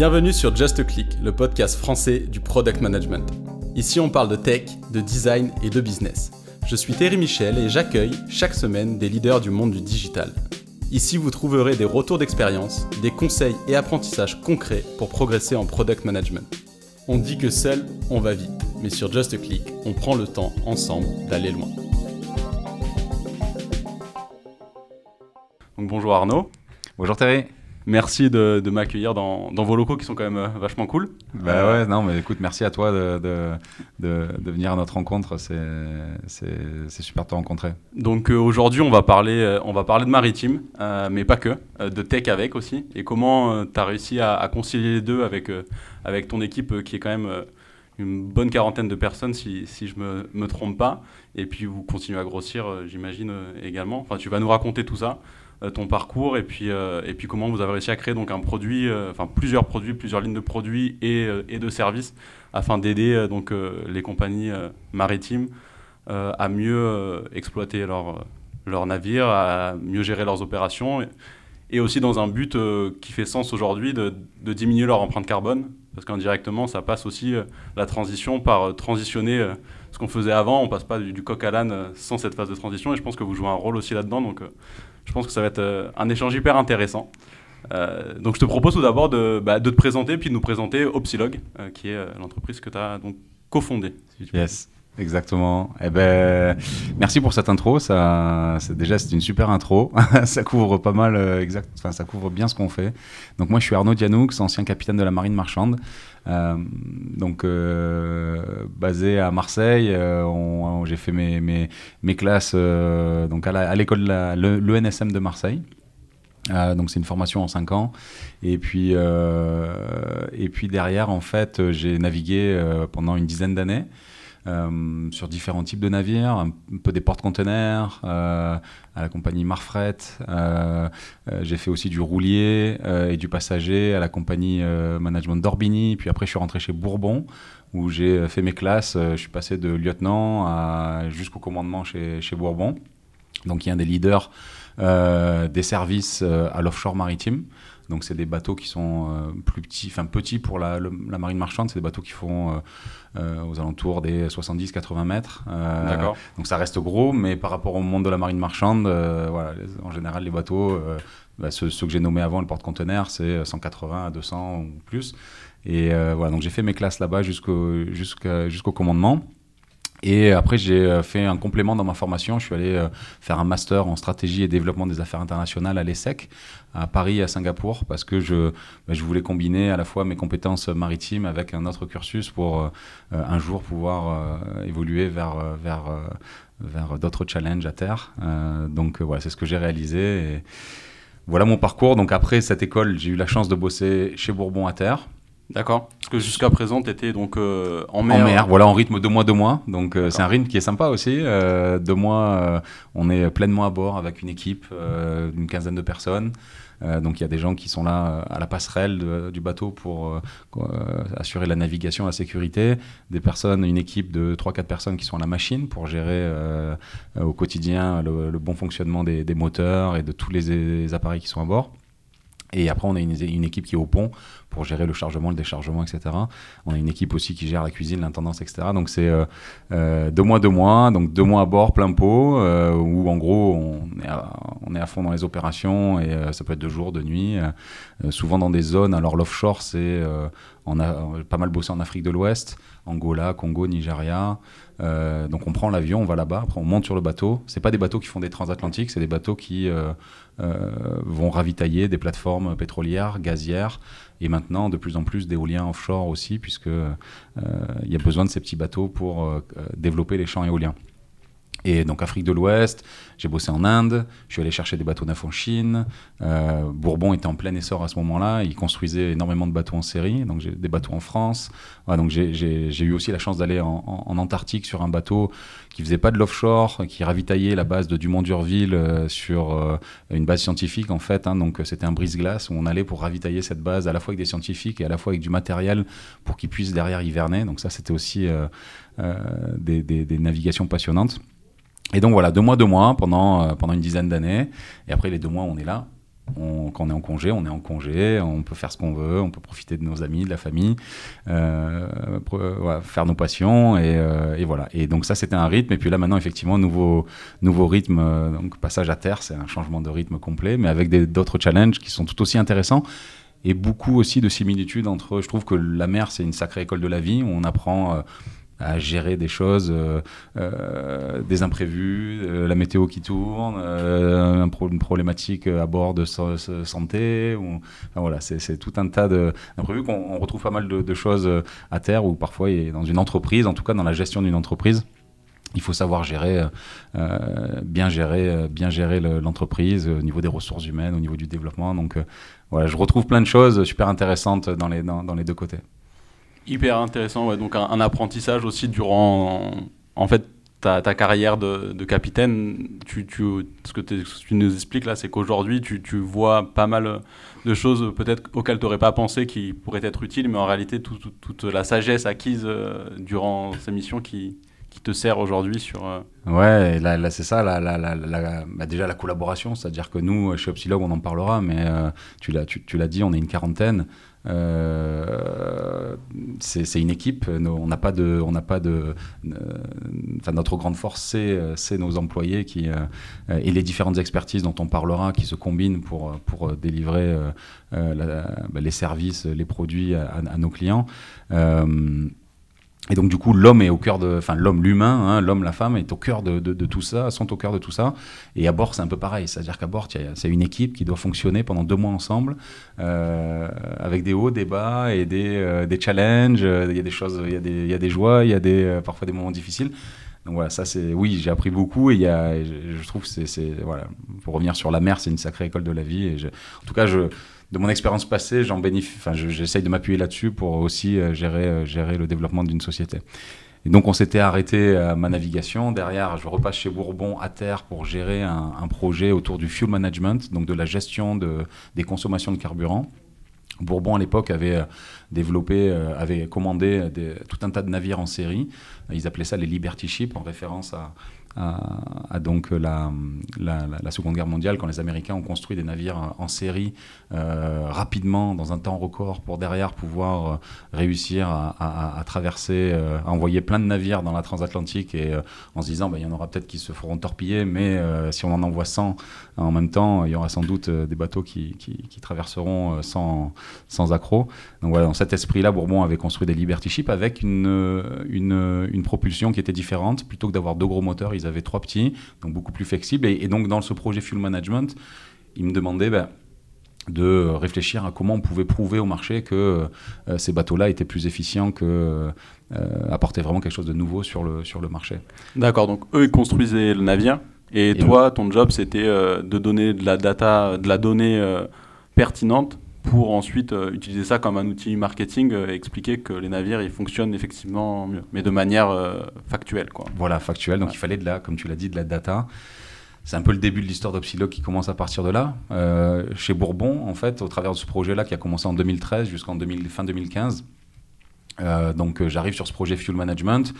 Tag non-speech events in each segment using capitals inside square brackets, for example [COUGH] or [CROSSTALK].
Bienvenue sur Just Click, le podcast français du product management. Ici, on parle de tech, de design et de business. Je suis Thierry Michel et j'accueille chaque semaine des leaders du monde du digital. Ici, vous trouverez des retours d'expérience, des conseils et apprentissages concrets pour progresser en product management. On dit que seul, on va vite, mais sur Just Click, on prend le temps ensemble d'aller loin. bonjour Arnaud. Bonjour Thierry merci de, m'accueillir dans, vos locaux qui sont quand même euh, vachement cool. Bah euh, ouais, non, mais écoute, merci à toi de, de, venir à notre rencontre. C'est super de te rencontrer. Donc euh, aujourd'hui, on, va parler, on va parler de maritime, mais pas que, de tech avec aussi. Et comment tu as réussi à, concilier les deux avec, avec ton équipe qui est quand même une bonne quarantaine de personnes, si, je ne me, me, trompe pas. Et puis vous continuez à grossir, j'imagine, également. Enfin, tu vas nous raconter tout ça. Euh, ton parcours et puis, euh, et puis comment vous avez réussi à créer donc un produit, euh, enfin plusieurs produits, plusieurs lignes de produits et, et de services afin d'aider donc les compagnies maritimes à mieux exploiter leurs leur navires, à mieux gérer leurs opérations. Et, aussi dans un but qui fait sens aujourd'hui de, de, diminuer leur empreinte carbone, parce qu'indirectement, ça passe aussi la transition par transitionner ce qu'on faisait avant, on passe pas du, du coq à l'âne sans cette phase de transition, et je pense que vous jouez un rôle aussi là-dedans, donc je pense que ça va être euh, un échange hyper intéressant. Euh, donc je te propose tout d'abord bah, de, te présenter puis de nous présenter Opsilog, euh, qui est l'entreprise que tu as donc cofondée. yes. Exactement. Et eh ben, merci pour cette intro. Ça, déjà, c'est une super intro. [LAUGHS] ça couvre pas mal, exact, ça couvre bien ce qu'on fait. Donc moi, je suis Arnaud Dianoux, ancien capitaine de la marine marchande. Euh, donc, euh, basé à Marseille, euh, j'ai fait mes, classes donc à l'école, l'ENSM de Marseille. donc c'est une formation en 5 ans. Et puis, et puis derrière, en fait, j'ai navigué pendant une dizaine d'années. Euh, sur différents types de navires, un peu des porte conteneurs euh, à la compagnie Marfrette. Euh, j'ai fait aussi du roulier et du passager à la compagnie Management d'Orbini, Puis après, je suis rentré chez Bourbon où j'ai fait mes classes. Je suis passé de lieutenant jusqu'au commandement chez, Bourbon. Donc, il y a un des leaders des services à l'offshore maritime. Donc c'est des bateaux qui sont euh, plus petits, enfin petits pour la, marine marchande, c'est des bateaux qui font euh, euh, aux alentours des 70-80 mètres. D'accord. Donc ça reste gros, mais par rapport au monde de la marine marchande, en général les bateaux... Bah, ceux, que j'ai nommés avant, le porte-conteneur, c'est 180 à 200 ou plus. Et voilà, donc j'ai fait mes classes là-bas jusqu'au commandement. Et après, j'ai euh, fait un complément dans ma formation. Je suis allé euh, faire un master en stratégie et développement des affaires internationales à l'ESSEC, à Paris et à Singapour, parce que je, bah, je voulais combiner à la fois mes compétences maritimes avec un autre cursus pour euh, un jour pouvoir évoluer vers, vers, vers d'autres challenges à terre. donc voilà, c'est ce que j'ai réalisé. Et voilà mon parcours. Donc après cette école, j'ai eu la chance de bosser chez Bourbon à terre. D'accord. Parce que jusqu'à présent, tu étais donc euh, en mer. En mer, voilà, en rythme deux mois, deux mois. Donc euh, c'est un rythme qui est sympa aussi. Euh, deux mois, on est pleinement à bord avec une équipe d'une quinzaine de personnes. donc il y a des gens qui sont là à la passerelle du bateau pour assurer la navigation, la sécurité. Des personnes, une équipe de trois, quatre personnes qui sont à la machine pour gérer au quotidien le, bon fonctionnement des, des moteurs et de tous les appareils qui sont à bord. Et après, on a une, équipe qui est au pont pour gérer le chargement, le déchargement, etc. On a une équipe aussi qui gère la cuisine, l'intendance, etc. Donc c'est euh, euh, deux mois, deux mois, donc deux mois à bord, plein pot, euh, où en gros on est, à, on est, à, fond dans les opérations et ça peut être de jour, de nuit, souvent dans des zones. Alors l'offshore, c'est on a pas mal bossé en Afrique de l'Ouest, Angola, Congo, Nigeria. Euh, donc on prend l'avion, on va là-bas, on monte sur le bateau. C'est pas des bateaux qui font des transatlantiques, c'est des bateaux qui euh, euh, vont ravitailler des plateformes pétrolières, gazières, et maintenant de plus en plus d'éoliens offshore aussi, puisque il y a besoin de ces petits bateaux pour développer les champs éoliens. Et donc Afrique de l'Ouest, j'ai bossé en Inde, je suis allé chercher des bateaux neufs en Chine. Euh, Bourbon était en plein essor à ce moment-là, il construisait énormément de bateaux en série, donc j'ai des bateaux en France. donc j'ai eu aussi la chance d'aller en, Antarctique sur un bateau qui faisait pas de l'offshore, qui ravitaillait la base de Dumont-Durville euh, sur euh, une base scientifique en fait. Hein, donc euh, c'était un brise-glace où on allait pour ravitailler cette base à la fois avec des scientifiques et à la fois avec du matériel pour qu'ils puissent derrière hiverner. Donc ça c'était aussi des, des, des navigations passionnantes. Et donc voilà, deux mois, deux mois pendant, euh, pendant une dizaine d'années. Et après les deux mois, on est là. On, quand on est en congé, on est en congé, on peut faire ce qu'on veut, on peut profiter de nos amis, de la famille, euh, euh, faire nos passions, et, voilà. Et donc ça, c'était un rythme. Et puis là, maintenant, effectivement, nouveau, nouveau rythme, donc passage à terre, c'est un changement de rythme complet, mais avec d'autres challenges qui sont tout aussi intéressants. Et beaucoup aussi de similitudes entre, je trouve que la mer, c'est une sacrée école de la vie, où on apprend à gérer des choses, euh, euh, des imprévus, euh, la météo qui tourne, une problématique à bord de santé. Ou, voilà, c'est tout un tas d'imprévus qu'on retrouve pas mal de, choses à terre ou parfois dans une entreprise, en tout cas dans la gestion d'une entreprise il faut savoir gérer, bien gérer, bien gérer l'entreprise au niveau des ressources humaines, au niveau du développement. Donc voilà, je retrouve plein de choses super intéressantes dans les, dans les deux côtés. Hyper intéressant, ouais. donc un, apprentissage aussi durant en fait ta, ta carrière de, capitaine. Tu, tu, ce, que tu nous expliques là, c'est qu'aujourd'hui tu, tu, vois pas mal de choses peut-être auxquelles tu n'aurais pas pensé qui pourraient être utiles, mais en réalité toute la sagesse acquise euh, durant ces missions qui, qui te sert aujourd'hui sur. Euh, ouais, là, c'est ça, bah, déjà la collaboration, c'est-à-dire que nous, chez Opsilog, on en parlera, mais euh, tu l'as tu, dit, on est une quarantaine. Euh, c'est une équipe. on n'a pas de, on n'a pas de. Euh, enfin, notre grande force, c'est euh, nos employés qui et les différentes expertises dont on parlera, qui se combinent pour pour délivrer bah, les services, les produits à nos clients. Et donc du coup, l'homme est au cœur de, enfin l'homme, l'humain, hein, l'homme, la femme est au cœur de, tout ça, sont au cœur de tout ça. Et à bord, c'est un peu pareil, c'est-à-dire qu'à bord, c'est une équipe qui doit fonctionner pendant deux mois ensemble, euh, avec des hauts, des bas et des, euh, des challenges. Il y a des choses, il y a des, il y a des joies, il y a des euh, parfois des moments difficiles. Donc voilà, ça c'est, oui, j'ai appris beaucoup et il y a, je, trouve c'est, voilà, pour revenir sur la mer, c'est une sacrée école de la vie. en tout cas, je de mon expérience passée, j'en Enfin, j'essaye de m'appuyer là-dessus pour aussi euh, gérer, euh, gérer le développement d'une société. Et donc, on s'était arrêté à ma navigation. Derrière, je repasse chez Bourbon à terre pour gérer un, projet autour du fuel management, donc de la gestion de, des consommations de carburant. Bourbon à l'époque avait euh, développé, avait commandé tout un tas de navires en série. Ils appelaient ça les Liberty Ships en référence à, à, donc la, la, Seconde Guerre mondiale, quand les Américains ont construit des navires en série euh, rapidement, dans un temps record, pour derrière pouvoir euh, réussir à, traverser, euh, à envoyer plein de navires dans la transatlantique et en se disant, ben, il y en aura peut-être qui se feront torpiller, mais si on en envoie 100 en même temps, il y aura sans doute des bateaux qui, qui, traverseront sans, sans accroc. Donc voilà, dans cet esprit-là, Bourbon avait construit des Liberty Ships avec une, une, une propulsion qui était différente. Plutôt que d'avoir deux gros moteurs, ils avaient trois petits, donc beaucoup plus flexible. Et, donc dans ce projet Fuel Management, ils me demandaient... Ben, de réfléchir à comment on pouvait prouver au marché que euh, ces bateaux-là étaient plus efficients, que euh, vraiment quelque chose de nouveau sur le, sur le marché. D'accord, donc eux, ils construisaient le navire, et, toi, ton job, c'était euh, de donner de la data, de la donnée euh, pertinente pour ensuite euh, utiliser ça comme un outil marketing euh, et expliquer que les navires ils fonctionnent effectivement mieux, mais de manière euh, factuelle. Quoi. Voilà, factuelle. Donc il fallait de la, comme tu l'as dit, de la data. C'est un peu le début de l'histoire d'opsilo qui commence à partir de là. chez Bourbon, en fait, au travers de ce projet-là qui a commencé en 2013 jusqu'en fin 2015, donc j'arrive sur ce projet Fuel Management.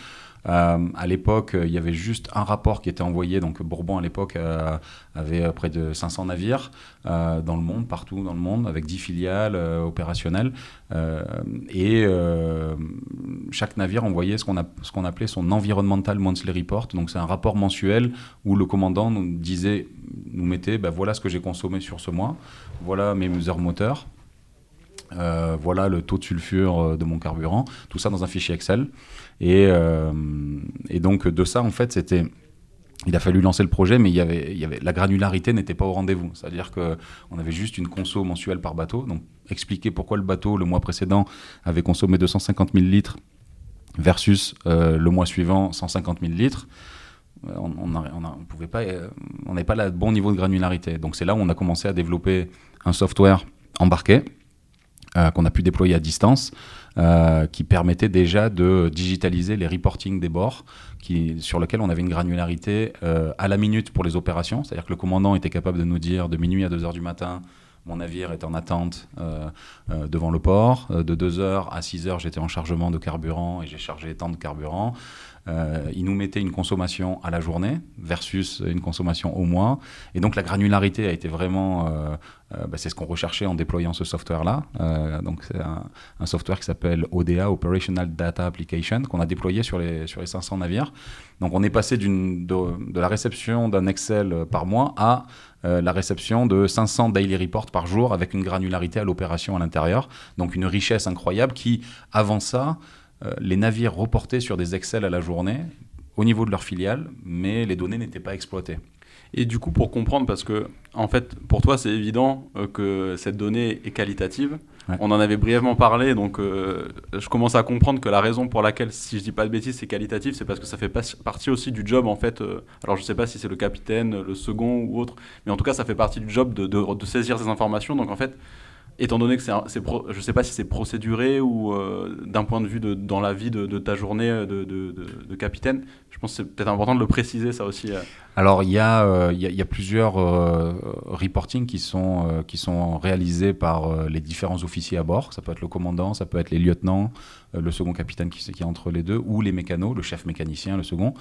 Euh, à l'époque, euh, il y avait juste un rapport qui était envoyé. Donc Bourbon, à l'époque, euh, avait euh, près de 500 navires dans le monde, partout dans le monde, avec 10 filiales opérationnelles. et chaque navire envoyait ce qu'on, appelait son environmental monthly report. Donc c'est un rapport mensuel où le commandant nous disait, nous mettait, bah, voilà ce que j'ai consommé sur ce mois, voilà mes heures moteurs. voilà le taux de sulfure de mon carburant, tout ça dans un fichier Excel. Euh, et, donc de ça, en fait, c'était il a fallu lancer le projet, mais il y avait, il y avait la granularité n'était pas au rendez-vous. C'est-à-dire qu'on avait juste une conso mensuelle par bateau. Donc, expliquer pourquoi le bateau, le mois précédent, avait consommé 250 000 litres versus euh, le mois suivant 150 000 litres. Euh, on n'avait pas, pas le bon niveau de granularité. Donc, c'est là où on a commencé à développer un software embarqué qu'on a pu déployer à distance euh, qui permettait déjà de digitaliser les reporting des bords, sur lequel on avait une granularité euh, à la minute pour les opérations. C'est-à-dire que le commandant était capable de nous dire de minuit à 2 heures du matin, mon navire est en attente euh, devant le port. De 2h à 6h, j'étais en chargement de carburant et j'ai chargé tant de carburant. Euh, Il nous mettait une consommation à la journée versus une consommation au mois. Et donc la granularité a été vraiment, euh, euh, bah, c'est ce qu'on recherchait en déployant ce software-là. donc c'est un, software qui s'appelle ODA, Operational Data Application, qu'on a déployé sur les, sur les 500 navires. Donc on est passé de, la réception d'un Excel par mois à la réception de 500 daily reports par jour avec une granularité à l'opération à l'intérieur. Donc une richesse incroyable qui, avant ça, euh, les navires reportaient sur des Excel à la journée au niveau de leur filiale, mais les données n'étaient pas exploitées. Et du coup, pour comprendre, parce que en fait, pour toi, c'est évident euh, que cette donnée est qualitative. On en avait brièvement parlé, donc euh, je commence à comprendre que la raison pour laquelle, si je dis pas de bêtises, c'est qualitatif, c'est parce que ça fait partie aussi du job en fait. alors je ne sais pas si c'est le capitaine, le second ou autre, mais en tout cas, ça fait partie du job de, de saisir ces informations. Donc en fait, étant donné que c'est, ne je sais pas si c'est procéduré ou euh, d'un point de vue dans la vie de, ta journée euh, de, capitaine, je pense que c'est peut-être important de le préciser ça aussi. Euh. Alors il y, a, plusieurs reporting reportings qui sont, qui sont réalisés par les différents officiers à bord. Ça peut être le commandant, ça peut être les lieutenants, le second capitaine qui, qui est entre les deux, ou les mécanos, le chef mécanicien, le second.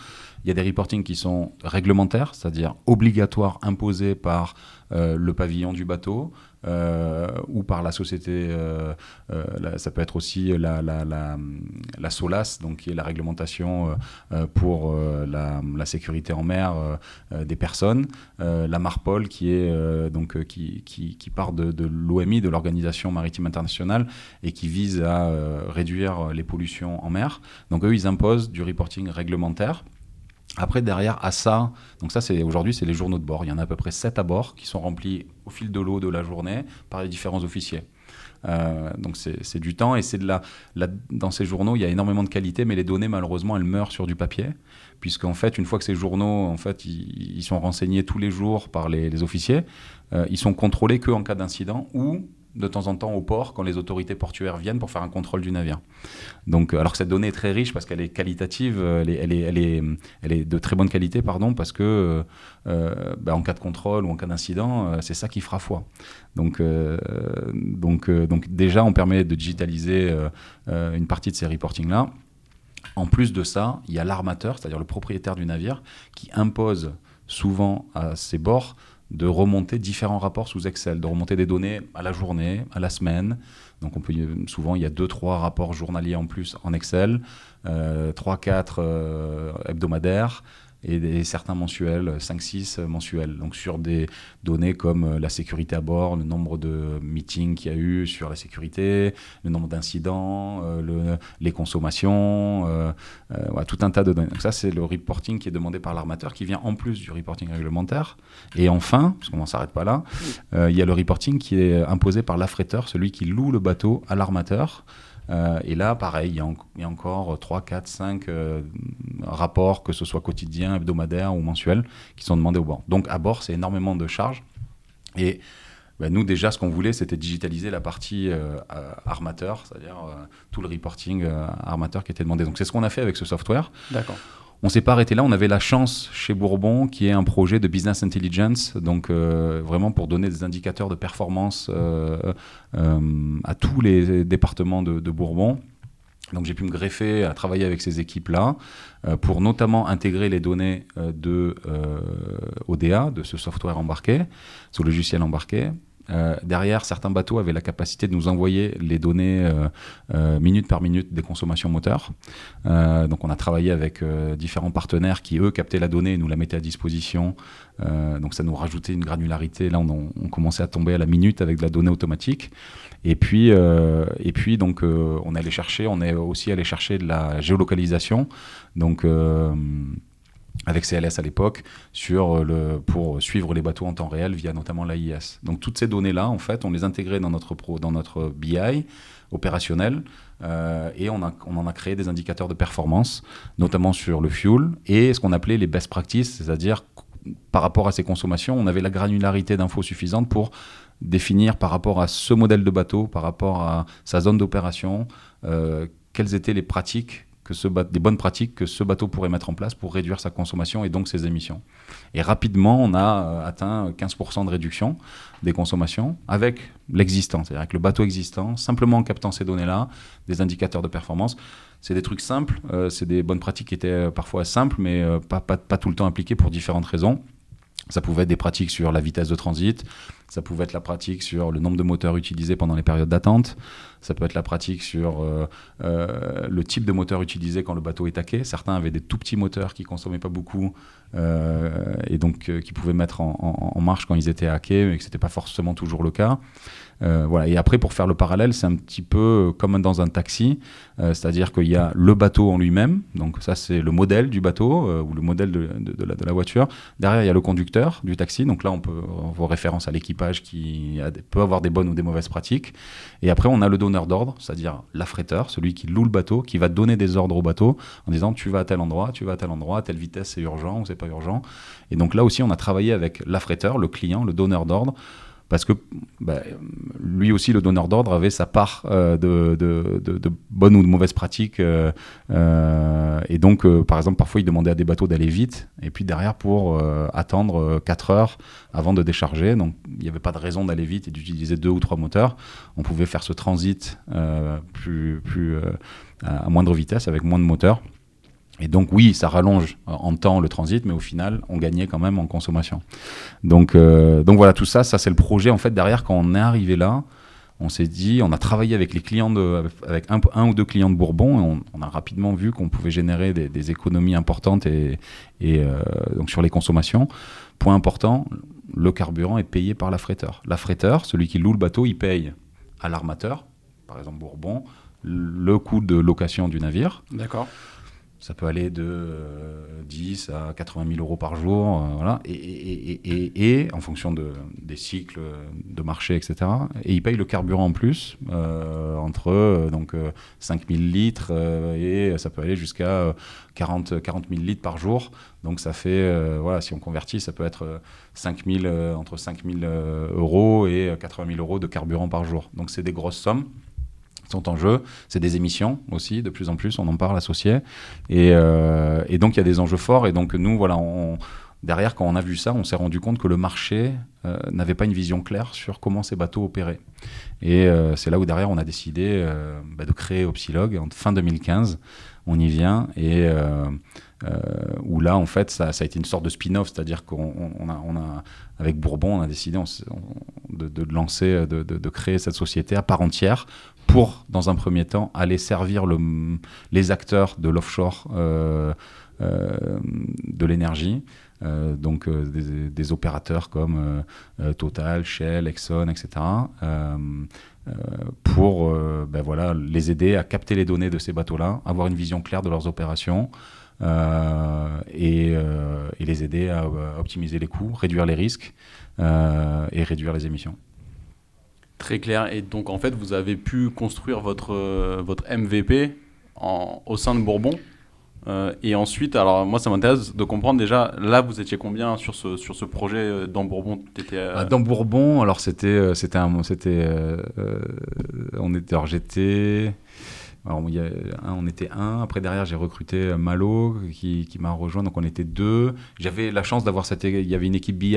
Il y a des reportings qui sont réglementaires, c'est-à-dire obligatoires, imposés par le pavillon du bateau. Euh, ou par la société, euh, euh, ça peut être aussi la, SOLAS, donc qui est la réglementation pour la, sécurité en mer des personnes, la MARPOL qui, est, donc, qui, part de, de l'OMI, de l'Organisation Maritime Internationale, et qui vise à réduire les pollutions en mer. Donc eux, ils imposent du reporting réglementaire. Après, derrière, à ça, donc ça, c'est aujourd'hui, c'est les journaux de bord. Il y en a à peu près 7 à bord qui sont remplis au fil de l'eau de la journée par les différents officiers. Euh, donc c'est du temps et c'est de la, dans ces journaux il y a énormément de qualité mais les données malheureusement elles meurent sur du papier puisqu'en fait une fois que ces journaux en fait ils, sont renseignés tous les jours par les, officiers euh, ils sont contrôlés que en cas d'incident ou de temps en temps au port quand les autorités portuaires viennent pour faire un contrôle du navire. Donc, euh, alors que cette donnée est très riche parce qu'elle est qualitative, euh, elle est, elle, est, elle, est, de très bonne qualité, pardon, parce que euh, bah, en cas de contrôle ou en cas d'incident, c'est ça qui fera foi. Donc, donc, donc déjà, on permet de digitaliser une partie de ces reportings-là. En plus de ça, il y a l'armateur, c'est-à-dire le propriétaire du navire, qui impose souvent à ses bords de remonter différents rapports sous Excel, de remonter des données à la journée, à la semaine. Donc on peut souvent il y a deux trois rapports journaliers en plus en Excel, euh, 3 quatre euh, hebdomadaires et, des, certains mensuels, 5-6 euh, euh, mensuels. Donc sur des données comme euh, la sécurité à bord, le nombre de meetings qu'il y a eu sur la sécurité, le nombre d'incidents, les consommations, tout un tas de données. Donc ça, c'est le reporting qui est demandé par l'armateur, qui vient en plus du reporting réglementaire. Et enfin, parce qu'on ne s'arrête pas là, il y a le reporting qui est imposé par l'affréteur, celui qui loue le bateau à l'armateur. Euh, et là, pareil, il y a, encore 3, 4, 5 rapports, que ce soit quotidien, hebdomadaire ou mensuel, qui sont demandés au bord. Donc à bord, c'est énormément de charges. Et ben, nous, déjà, ce qu'on voulait, c'était digitaliser la partie euh, euh, armateur, c'est-à-dire tout le reporting armateur qui était demandé. Donc, c'est ce qu'on a fait avec ce software. D'accord on s'est pas arrêté là. On avait la chance chez Bourbon qui est un projet de business intelligence, donc euh, vraiment pour donner des indicateurs de performance euh, euh, à tous les départements de, de Bourbon. Donc j'ai pu me greffer à travailler avec ces équipes-là pour notamment intégrer les données de ODA, de ce software embarqué, ce logiciel embarqué, euh, derrière, certains bateaux avaient la capacité de nous envoyer les données euh, euh, minute par minute des consommations moteurs. donc on a travaillé avec différents partenaires qui, eux, captaient la donnée et nous la mettaient à disposition. donc ça nous rajoutait une granularité. Là, on, on, commençait à tomber à la minute avec de la donnée automatique. Et puis, et puis donc, on allait chercher, on est aussi allé chercher de la géolocalisation. Donc, avec CLS à l'époque, sur euh, le, pour suivre les bateaux en temps réel via notamment l'AIS. Donc toutes ces données-là, en fait, on les intégrait dans notre, pro, dans notre BI opérationnel euh, et on, on, en a créé des indicateurs de performance, notamment sur le fuel et ce qu'on appelait les best practices, c'est-à-dire par rapport à ces consommations, on avait la granularité d'infos suffisante pour définir par rapport à ce modèle de bateau, par rapport à sa zone d'opération, euh, quelles étaient les pratiques que des bonnes pratiques que ce bateau pourrait mettre en place pour réduire sa consommation et donc ses émissions. Et rapidement, on a euh, atteint 15% de réduction des consommations avec l'existant, c'est-à-dire avec le bateau existant, simplement en captant ces données-là, des indicateurs de performance. C'est des trucs simples, euh, c'est des bonnes pratiques qui étaient euh, parfois simples, mais pas, pas tout le temps appliquées pour différentes raisons. Ça pouvait être des pratiques sur la vitesse de transit, ça pouvait être la pratique sur le nombre de moteurs utilisés pendant les périodes d'attente, ça peut être la pratique sur euh, euh, le type de moteur utilisé quand le bateau est taqué. Certains avaient des tout petits moteurs qui consommaient pas beaucoup euh, et donc qui pouvaient mettre en, marche quand ils étaient hackés, mais que c'était pas forcément toujours le cas. voilà. Et après, pour faire le parallèle, c'est un petit peu comme dans un taxi, c'est-à-dire qu'il y a le bateau en lui-même, donc ça c'est le modèle du bateau ou le modèle de, de, la, voiture. Derrière, il y a le conducteur du taxi, donc là on peut avoir référence à l'équipage qui peut avoir des bonnes ou des mauvaises pratiques. Et après, on a le donneur d'ordre, c'est-à-dire l'affréteur, celui qui loue le bateau, qui va donner des ordres au bateau en disant tu vas à tel endroit, tu vas à tel endroit, telle vitesse c'est urgent ou c'est pas urgent. Et donc là aussi, on a travaillé avec l'affréteur, le client, le donneur d'ordre parce que bah, lui aussi, le donneur d'ordre, avait sa part euh, de, de, bonnes ou de mauvaises pratiques. Euh, euh, et donc, par exemple, parfois, il demandait à des bateaux d'aller vite, et puis derrière, pour attendre 4 heures avant de décharger. Donc, il n'y avait pas de raison d'aller vite et d'utiliser deux ou trois moteurs. On pouvait faire ce transit plus à moindre vitesse, avec moins de moteurs. Et donc oui, ça rallonge euh, en temps le transit, mais au final, on gagnait quand même en consommation. Donc, euh, donc voilà, tout ça, ça c'est le projet en fait derrière quand on est arrivé là. On s'est dit, on a travaillé avec les clients de, avec un, ou deux clients de Bourbon, et on, a rapidement vu qu'on pouvait générer des, économies importantes et, euh, donc sur les consommations. Point important, le carburant est payé par l'affréteur. L'affréteur, celui qui loue le bateau, il paye à l'armateur, par exemple Bourbon, le coût de location du navire. D'accord. Ça peut aller de 10 euh, à 80 000 euros par jour, euh, voilà. Et, en fonction de, des cycles de marché, etc. Et ils payent le carburant en plus, euh, entre donc 5 000 litres et ça peut aller jusqu'à 40, 000 litres par jour. Donc ça fait, voilà, si on convertit, ça peut être 5 entre 5 000 euros et 80 000 euros de carburant par jour. Donc c'est des grosses sommes sont en jeu. C'est des émissions aussi, de plus en plus, on en parle associé. Euh, et, donc, il y a des enjeux forts. Et donc, nous, voilà, on, derrière, quand on a vu ça, on s'est rendu compte que le marché euh, n'avait pas une vision claire sur comment ces bateaux opéraient. Et euh, c'est là où, derrière, on a décidé bah, de créer Opsilog en fin 2015. On y vient et. où là, en fait, ça, a été une sorte de spin-off, c'est-à-dire qu'on a, avec Bourbon, on a décidé de, lancer, de, créer cette société à part entière pour, dans un premier temps, aller servir les acteurs de l'offshore euh, euh, de l'énergie. Euh, donc des, opérateurs comme Total, Shell, Exxon, etc., pour ben voilà, les aider à capter les données de ces bateaux-là, avoir une vision claire de leurs opérations. Et, les aider à, optimiser les coûts, réduire les risques et réduire les émissions. Très clair. Et donc, en fait, vous avez pu construire votre, euh, votre MVP au sein de Bourbon. Euh, et ensuite, alors moi, ça m'intéresse de comprendre déjà, là, vous étiez combien sur ce, sur ce projet euh, dans Bourbon ah, Dans Bourbon, alors c'était. c'était un, c'était on était. Alors j'étais. Alors, il y on était un. Après, derrière, j'ai recruté Malo qui, qui m'a rejoint. Donc, on était deux. J'avais la chance d'avoir cette. Il y avait une équipe BI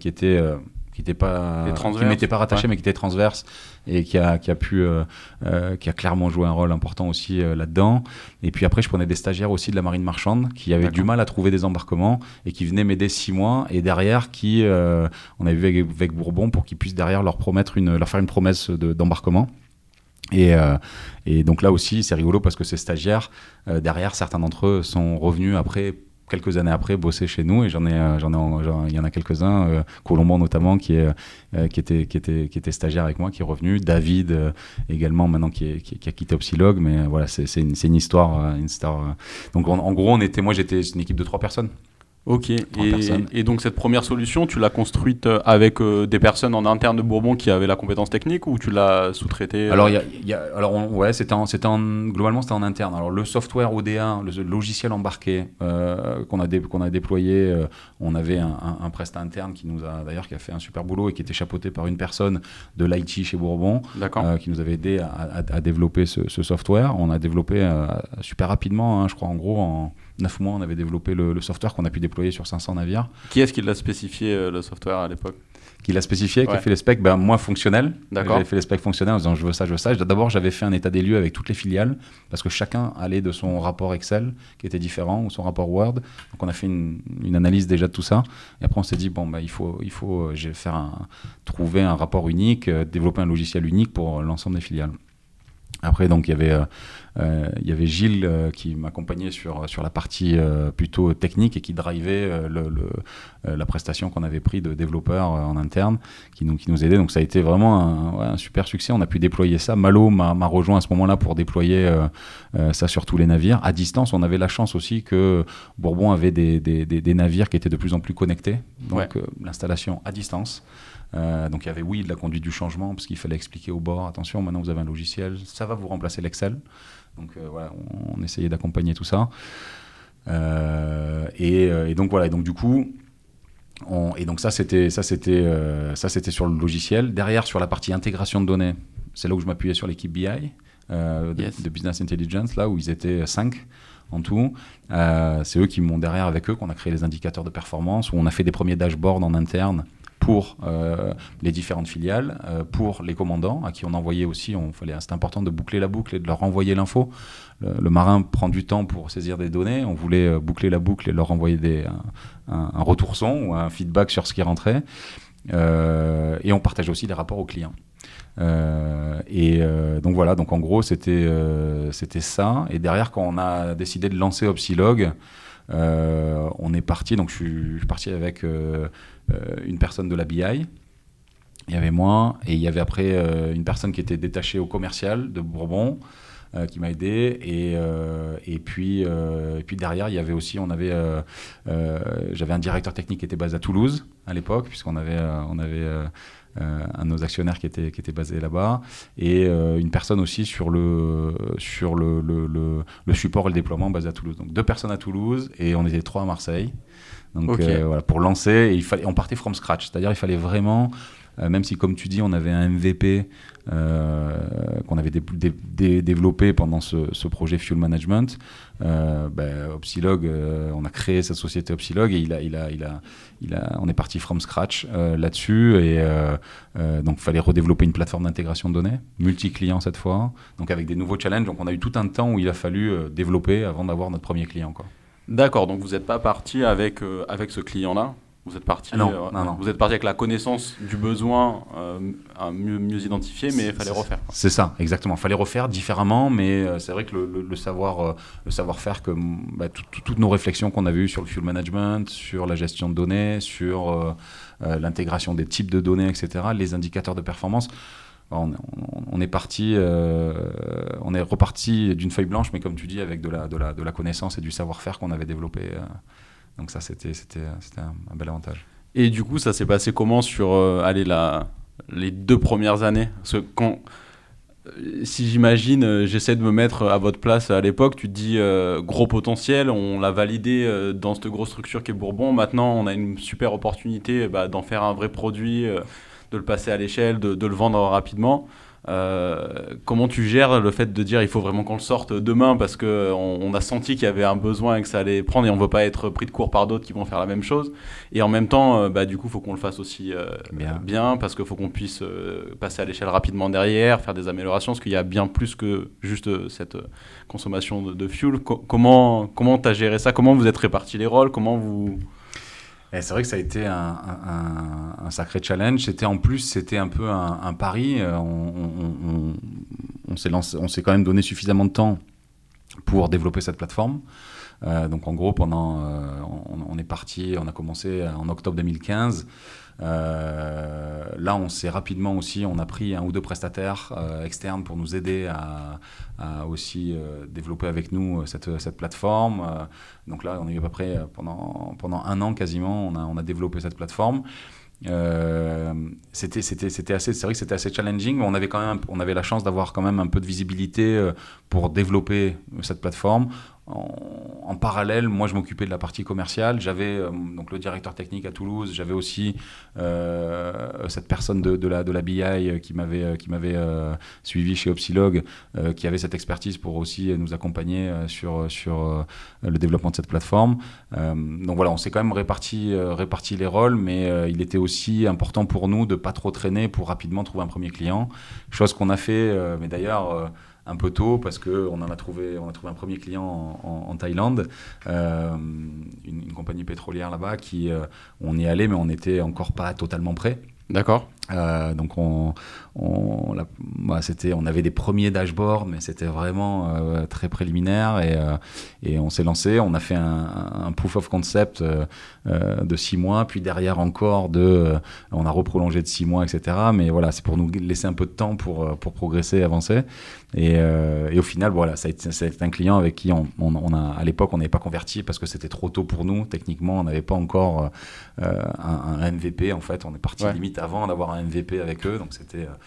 qui était qui n'était pas, qui n'était pas rattaché, mais qui était transverse et qui a, qui a pu, euh, euh, qui a clairement joué un rôle important aussi euh, là-dedans. Et puis après, je prenais des stagiaires aussi de la marine marchande qui avaient du mal à trouver des embarquements et qui venaient m'aider six mois. Et derrière, qui, on avait vu avec, Bourbon pour qu'ils puissent derrière leur promettre une, leur faire une promesse d'embarquement. et, et, donc là aussi, c'est rigolo parce que ces stagiaires, derrière, certains d'entre eux sont revenus après quelques années après bosser chez nous et j'en ai euh, j'en ai il y en a quelques-uns euh, notamment qui est euh, qui était qui était qui était stagiaire avec moi qui est revenu David euh, également maintenant qui, a quitté Opsilog mais voilà c'est une, une, histoire une star donc en, gros on était moi j'étais une équipe de trois personnes Ok, et, donc cette première solution, tu l'as construite euh, avec euh, des personnes en interne de Bourbon qui avaient la compétence technique ou tu l'as sous traitée euh Alors, y a, y a, alors globalement c'était en interne. Alors le software ODA, le, logiciel embarqué qu'on a, dé, a déployé, on avait un, un, interne qui nous a d'ailleurs qui a fait un super boulot et qui était chapeauté par une personne de l'IT chez Bourbon, qui nous avait aidé à, développer ce, software. On a développé super rapidement, hein, je crois en gros en 9 mois, on avait développé le, software qu'on a pu déployer sur 500 navires. Qui est-ce qui l'a spécifié, euh, le software, à l'époque Qui l'a spécifié, qui a fait les specs ben, Moi, fonctionnel. D'accord. J'avais fait les specs fonctionnels en disant je veux ça, je veux ça. D'abord, j'avais fait un état des lieux avec toutes les filiales parce que chacun allait de son rapport Excel qui était différent ou son rapport Word. Donc, on a fait une, analyse déjà de tout ça. Et après, on s'est dit bon, ben, il faut, il faut euh, faire trouver un rapport unique, euh, développer un logiciel unique pour l'ensemble des filiales. Après, donc, il y avait, euh, euh, il y avait Gilles euh, qui m'accompagnait sur, sur la partie plutôt technique et qui drivait la prestation qu'on avait pris de développeurs en interne qui nous, qui nous aidait. Donc, ça a été vraiment un, super succès. On a pu déployer ça. Malo m'a rejoint à ce moment-là pour déployer ça sur tous les navires. À distance, on avait la chance aussi que Bourbon avait des, des, navires qui étaient de plus en plus connectés. Donc, l'installation à distance. Euh, donc il y avait oui de la conduite du changement parce qu'il fallait expliquer au bord attention maintenant vous avez un logiciel ça va vous remplacer l'Excel donc euh, voilà on, essayait d'accompagner tout ça euh, et, donc voilà et donc du coup et donc ça c'était ça c'était ça c'était sur le logiciel derrière sur la partie intégration de données c'est là où je m'appuyais sur l'équipe BI de, de, business intelligence là où ils étaient 5 en tout. c'est eux qui m'ont derrière avec eux qu'on a créé les indicateurs de performance, où on a fait des premiers dashboards en interne pour euh, les différentes filiales, euh, pour les commandants, à qui on envoyait aussi, on fallait, c'est important de boucler la boucle et de leur envoyer l'info. Le, marin prend du temps pour saisir des données, on voulait euh, boucler la boucle et leur envoyer des, un, retour son ou un feedback sur ce qui rentrait. et on partageait aussi des rapports aux clients. et donc voilà, donc en gros c'était c'était ça. Et derrière quand on a décidé de lancer Opsilog, euh, on est parti, donc je suis, je suis parti avec euh, euh, une personne de la BI. Il y avait moi, et il y avait après une personne qui était détachée au commercial de Bourbon. Euh, qui m'a aidé. Et, euh, et, puis, euh, et puis derrière, il y avait aussi, on avait, j'avais un directeur technique qui était basé à Toulouse à l'époque, puisqu'on avait, on avait un de nos actionnaires qui était, qui était basé là-bas, et une personne aussi sur, le, sur le, le, support et le déploiement basé à Toulouse. Donc deux personnes à Toulouse et on était trois à Marseille. Donc voilà, pour lancer, il fallait, on partait from scratch, c'est-à-dire il fallait vraiment euh, même si, comme tu dis, on avait un MVP euh, qu'on avait développé pendant ce, projet Fuel Management, euh, ben, on a créé cette société Opsilog et il on est parti from scratch là-dessus. Et donc, il fallait redévelopper une plateforme d'intégration de données, multi clients cette fois, donc avec des nouveaux challenges. Donc, on a eu tout un temps où il a fallu développer avant d'avoir notre premier client. D'accord, donc vous n'êtes pas parti avec, avec ce client-là vous êtes parti. Ah euh, vous êtes parti avec la connaissance du besoin euh, à mieux, mieux identifié, mais il fallait refaire. C'est ça, exactement. Il fallait refaire différemment, mais euh, c'est vrai que le, savoir, le savoir-faire que bah, toutes nos réflexions qu'on avait eues sur le fuel management, sur la gestion de données, sur l'intégration des types de données, etc., les indicateurs de performance. On, est parti, on est reparti d'une feuille blanche, mais comme tu dis, avec de la, de la connaissance et du savoir-faire qu'on avait développé. Donc ça, c'était un, un bel avantage. Et du coup, ça s'est passé comment sur euh, la, les deux premières années Parce que quand, euh, si j'imagine, euh, j'essaie de me mettre à votre place à l'époque, tu te dis gros potentiel, on l'a validé dans cette grosse structure qui est Bourbon, maintenant on a une super opportunité bah, d'en faire un vrai produit, de le passer à l'échelle, de, le vendre rapidement. Euh, comment tu gères le fait de dire il faut vraiment qu'on le sorte demain parce que on, a senti qu'il y avait un besoin et que ça allait prendre et on ne veut pas être pris de court par d'autres qui vont faire la même chose et en même temps euh, bah, du coup il faut qu'on le fasse aussi euh, bien. parce qu'il faut qu'on puisse passer à l'échelle rapidement derrière faire des améliorations parce qu'il y a bien plus que juste cette consommation de, fuel comment tu as géré ça comment vous êtes répartis les rôles comment vous c'est vrai que ça a été un, sacré challenge. C'était en plus, c'était un peu un, pari. Euh, on, s'est quand même donné suffisamment de temps pour développer cette plateforme. Euh, donc en gros, pendant, euh, on, est parti, on a commencé en octobre 2015. Euh, là, on s'est rapidement aussi, on a pris un ou deux prestataires euh, externes pour nous aider à, aussi euh, développer avec nous cette, plateforme. donc là, on a eu à peu près pendant, pendant un an quasiment, on a, développé cette plateforme. c'était assez c'est vrai que c'était assez challenging mais on avait quand même on avait la chance d'avoir quand même un peu de visibilité pour développer cette plateforme en, parallèle, moi, je m'occupais de la partie commerciale. J'avais euh, donc le directeur technique à Toulouse. J'avais aussi euh, cette personne de, de, la, BI euh, qui m'avait qui m'avait suivi chez Opsilog, qui avait cette expertise pour aussi nous accompagner sur sur le développement de cette plateforme. donc voilà, on s'est quand même réparti réparti les rôles, mais il était aussi important pour nous de pas trop traîner pour rapidement trouver un premier client. Chose qu'on a fait, mais d'ailleurs un peu tôt parce qu'on en a trouvé, on a trouvé un premier client en, Thaïlande, euh, une, compagnie pétrolière là-bas qui, euh, on est allé mais on n'était encore pas totalement prêt. D'accord. Euh, donc on, on, c'était, on avait des premiers dashboards, mais c'était vraiment euh, très préliminaire et, euh, et on s'est lancé. On a fait un, proof of concept de six mois, puis derrière encore de, on a reprolongé de six mois, etc. Mais voilà, c'est pour nous laisser un peu de temps pour pour progresser, avancer. Et, et au final, voilà, ça a, un client avec qui on, on, a, à l'époque, on n'avait pas converti parce que c'était trop tôt pour nous. Techniquement, on n'avait pas encore un, MVP. En fait, on est parti limite avant d'avoir un MVP avec eux. Donc c'était, euh,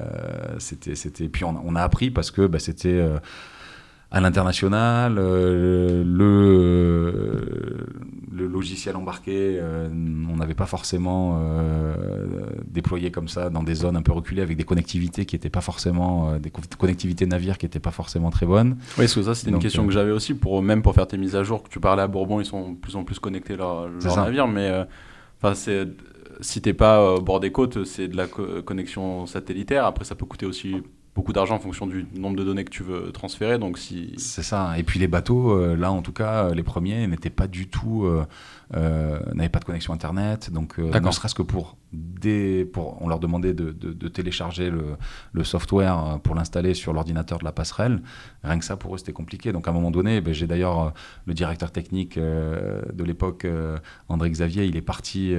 euh, c'était, c'était. Puis on, a appris parce que bah, c'était euh, à l'international, le, le, logiciel embarqué, on n'avait pas forcément déployé comme ça dans des zones un peu reculées avec des connectivités qui n'étaient pas forcément, des connectivités navires qui n'étaient pas forcément très bonnes. Oui, parce que ça, c'était une question que j'avais aussi, pour, même pour faire tes mises à jour, que tu parlais à Bourbon, ils sont de plus en plus connectés leur, navires navire, mais enfin c'est si t'es pas euh, bord des côtes, c'est de la connexion satellitaire. Après, ça peut coûter aussi beaucoup d'argent en fonction du nombre de données que tu veux transférer. Donc si c'est ça. Et puis les bateaux, euh, là en tout cas, les premiers n'étaient pas du tout, euh, euh, n'avaient pas de connexion internet. Donc ne serait-ce que pour des, pour, on leur demandait de, de, télécharger le, le, software pour l'installer sur l'ordinateur de la passerelle. Rien que ça pour eux c'était compliqué. Donc à un moment donné, ben, j'ai d'ailleurs le directeur technique de l'époque, André Xavier, il est parti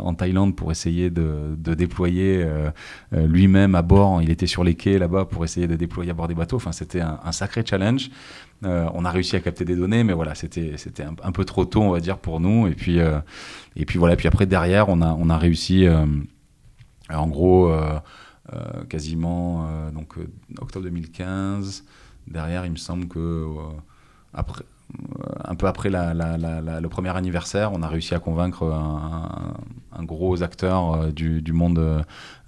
en Thaïlande pour essayer de, de déployer lui-même à bord. Il était sur les quais là-bas pour essayer de déployer à bord des bateaux. Enfin, c'était un, sacré challenge. Euh, on a réussi à capter des données, mais voilà, c'était c'était un, peu trop tôt, on va dire, pour nous. Et puis euh, et puis voilà. Puis après derrière, on a on a réussi euh, en gros quasiment donc octobre 2015. Derrière, il me semble que après euh, un peu après le premier anniversaire, on a réussi à convaincre un, gros acteur euh, du, monde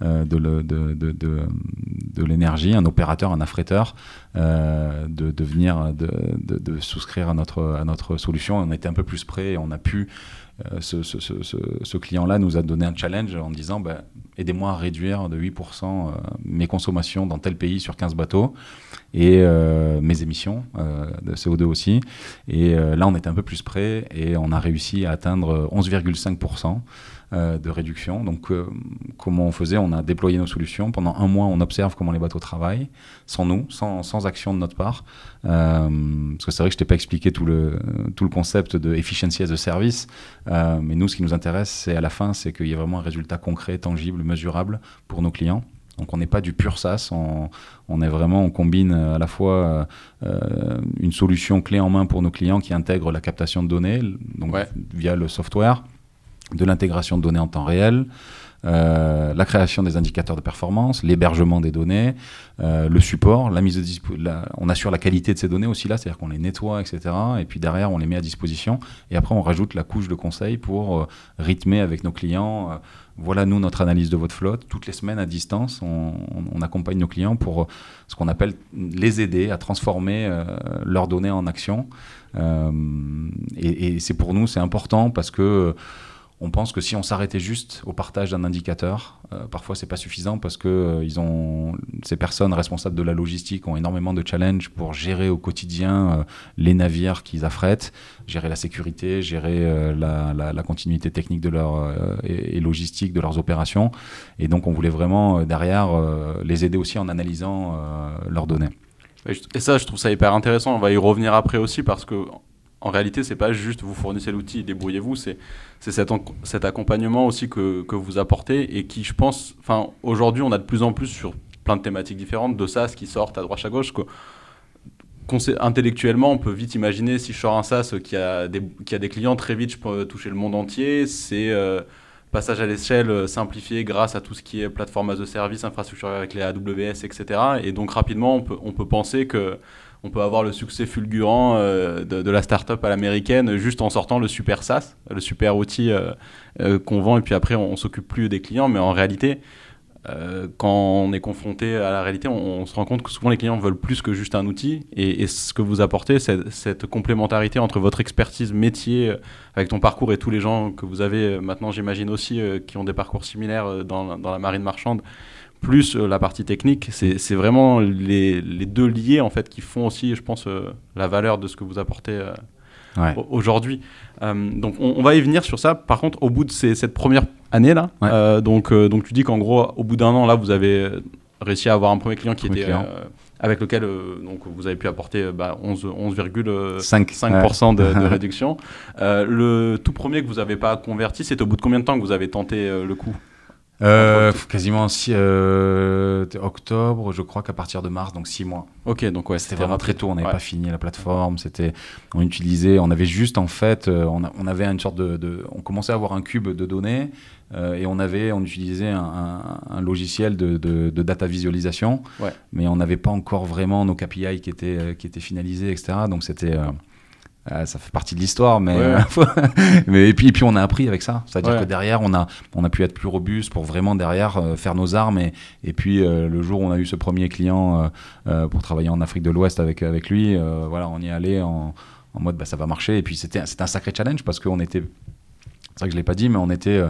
euh, de, l'énergie, un opérateur, un affréteur, de, venir de, souscrire à notre, solution. On était un peu plus près et on a pu. ce, client-là nous a donné un challenge en disant ben, aidez-moi à réduire de 8% euh, mes consommations dans tel pays sur 15 bateaux et euh, mes émissions euh, de CO2 aussi. Et là, on était un peu plus près et on a réussi à atteindre 11,5%. Euh, de réduction. Donc, euh, comment on faisait On a déployé nos solutions. Pendant un mois, on observe comment les bateaux travaillent, sans nous, sans, action de notre part. Euh, parce que c'est vrai que je t'ai pas expliqué tout le, tout le concept de efficiency as a service. mais nous, ce qui nous intéresse, c'est à la fin, c'est qu'il y ait vraiment un résultat concret, tangible, mesurable pour nos clients. Donc on n'est pas du pur SaaS, on, est vraiment, on combine à la fois une solution clé en main pour nos clients qui intègre la captation de données donc via le software, de l'intégration de données en temps réel, euh, la création des indicateurs de performance, l'hébergement des données, euh, le support, la mise on assure la qualité de ces données aussi là, c'est-à-dire qu'on les nettoie, etc. Et puis derrière, on les met à disposition. Et après, on rajoute la couche de conseil pour euh, rythmer avec nos clients. voilà, nous, notre analyse de votre flotte. Toutes les semaines à distance, on, accompagne nos clients pour ce qu'on appelle les aider à transformer leurs données en action. et, et c'est pour nous, c'est important parce que on pense que si on s'arrêtait juste au partage d'un indicateur, euh, parfois c'est pas suffisant parce que euh, ils ont, ces personnes responsables de la logistique ont énormément de challenges pour gérer au quotidien euh, les navires qu'ils affrètent, gérer la sécurité, gérer la, continuité technique de leur, et, et, logistique de leurs opérations. Et donc on voulait vraiment derrière les aider aussi en analysant leurs données. Et ça, je trouve ça hyper intéressant. On va y revenir après aussi parce que en réalité, c'est pas juste vous fournissez l'outil, débrouillez-vous, c'est cet, cet, accompagnement aussi que, vous apportez et qui, je pense, aujourd'hui, on a de plus en plus sur plein de thématiques différentes de SaaS qui sortent à droite à gauche. intellectuellement, on peut vite imaginer si je sors un SaaS qui a des, des clients très vite, je peux toucher le monde entier. C'est euh, passage à l'échelle euh, simplifié grâce à tout ce qui est plateforme as a service, infrastructure avec les AWS, etc. Et donc rapidement, on peut, on peut penser que on peut avoir le succès fulgurant euh, de, la start-up à l'américaine juste en sortant le super SaaS, le super outil euh, euh, qu'on vend, et puis après, on, s'occupe plus des clients. Mais en réalité, quand on est confronté à la réalité, on, se rend compte que souvent les clients veulent plus que juste un outil. Et, ce que vous apportez, cette complémentarité entre votre expertise métier, avec ton parcours et tous les gens que vous avez maintenant, j'imagine aussi, qui ont des parcours similaires dans la marine marchande plus euh, la partie technique. C'est vraiment les, deux liés en fait qui font aussi, je pense, euh, la valeur de ce que vous apportez euh, aujourd'hui. donc on, va y venir sur ça. Par contre, au bout de cette première année là, donc, donc tu dis qu'en gros, au bout d'un an là, vous avez réussi à avoir un premier client qui était avec lequel donc vous avez pu apporter 11,5% bah, de, de, [LAUGHS] réduction. le tout premier que vous n'avez pas converti, c'est au bout de combien de temps que vous avez tenté le coup euh, quasiment euh, octobre, je crois qu'à partir de mars, donc six mois. Ok, donc ouais, c'était vraiment très tôt. On n'avait pas fini la plateforme. C'était, on utilisait, on avait juste en fait, euh, on, avait une sorte de, on commençait à avoir un cube de données et on avait, on utilisait un, logiciel de, data visualisation, mais on n'avait pas encore vraiment nos KPI qui étaient qui étaient finalisés, etc. Donc c'était ah, ça fait partie de l'histoire, mais, [LAUGHS] et puis, puis on a appris avec ça. C'est-à-dire que derrière, on a, on a pu être plus robuste pour vraiment derrière euh, faire nos armes. Et, et puis euh, le jour où on a eu ce premier client euh, pour travailler en Afrique de l'Ouest avec, avec lui, voilà, on y allait en, en mode bah, ça va marcher. Et puis c'était un sacré challenge parce qu'on était, c'est vrai que je l'ai pas dit, mais on était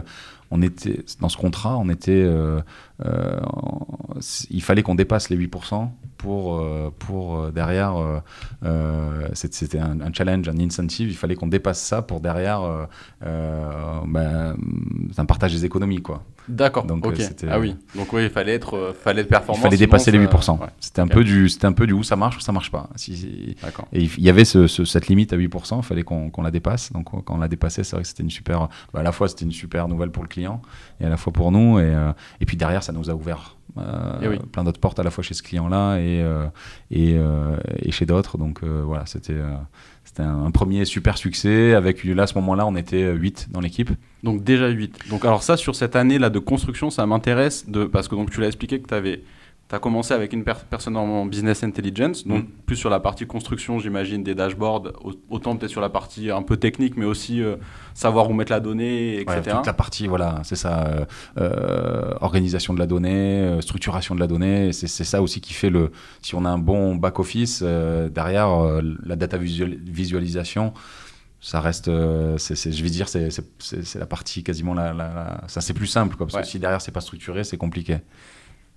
on était dans ce contrat, on était, il fallait qu'on dépasse les 8% pour, euh, pour euh, derrière, euh, c'était un, challenge, un incentive, il fallait qu'on dépasse ça pour derrière, un ben, partage des économies. quoi. D'accord, donc Ah oui, donc oui, il fallait être, fallait performant. Il fallait dépasser les 8%. C'était un, peu du, un peu du où ça marche ou ça marche pas. Et il y avait cette limite à 8%, il fallait qu'on la dépasse. Donc quand on la dépassait, c'est vrai que c'était une super, bah, à la fois c'était une super nouvelle pour le client et à la fois pour nous. Et, et puis derrière, ça nous a ouvert euh, eh plein d'autres portes à la fois chez ce client-là et, euh, euh, et, chez d'autres. Donc voilà, c'était c'était un, premier super succès. Avec là, à ce moment-là, on était 8 dans l'équipe. Donc déjà 8. Donc alors ça, sur cette année-là de construction, ça m'intéresse parce que donc, tu l'as expliqué que tu avais tu as commencé avec une personne en business intelligence, donc mm. plus sur la partie construction, j'imagine, des dashboards, autant peut-être sur la partie un peu technique, mais aussi euh, savoir où mettre la donnée, etc. Ouais, toute la partie, voilà, c'est ça, euh, euh, organisation de la donnée, structuration de la donnée, c'est ça aussi qui fait le. Si on a un bon back-office, derrière la data visualisation, ça reste, je vais dire, c'est la partie quasiment la, ça c'est plus simple quoi, parce que si derrière c'est pas structuré, c'est compliqué.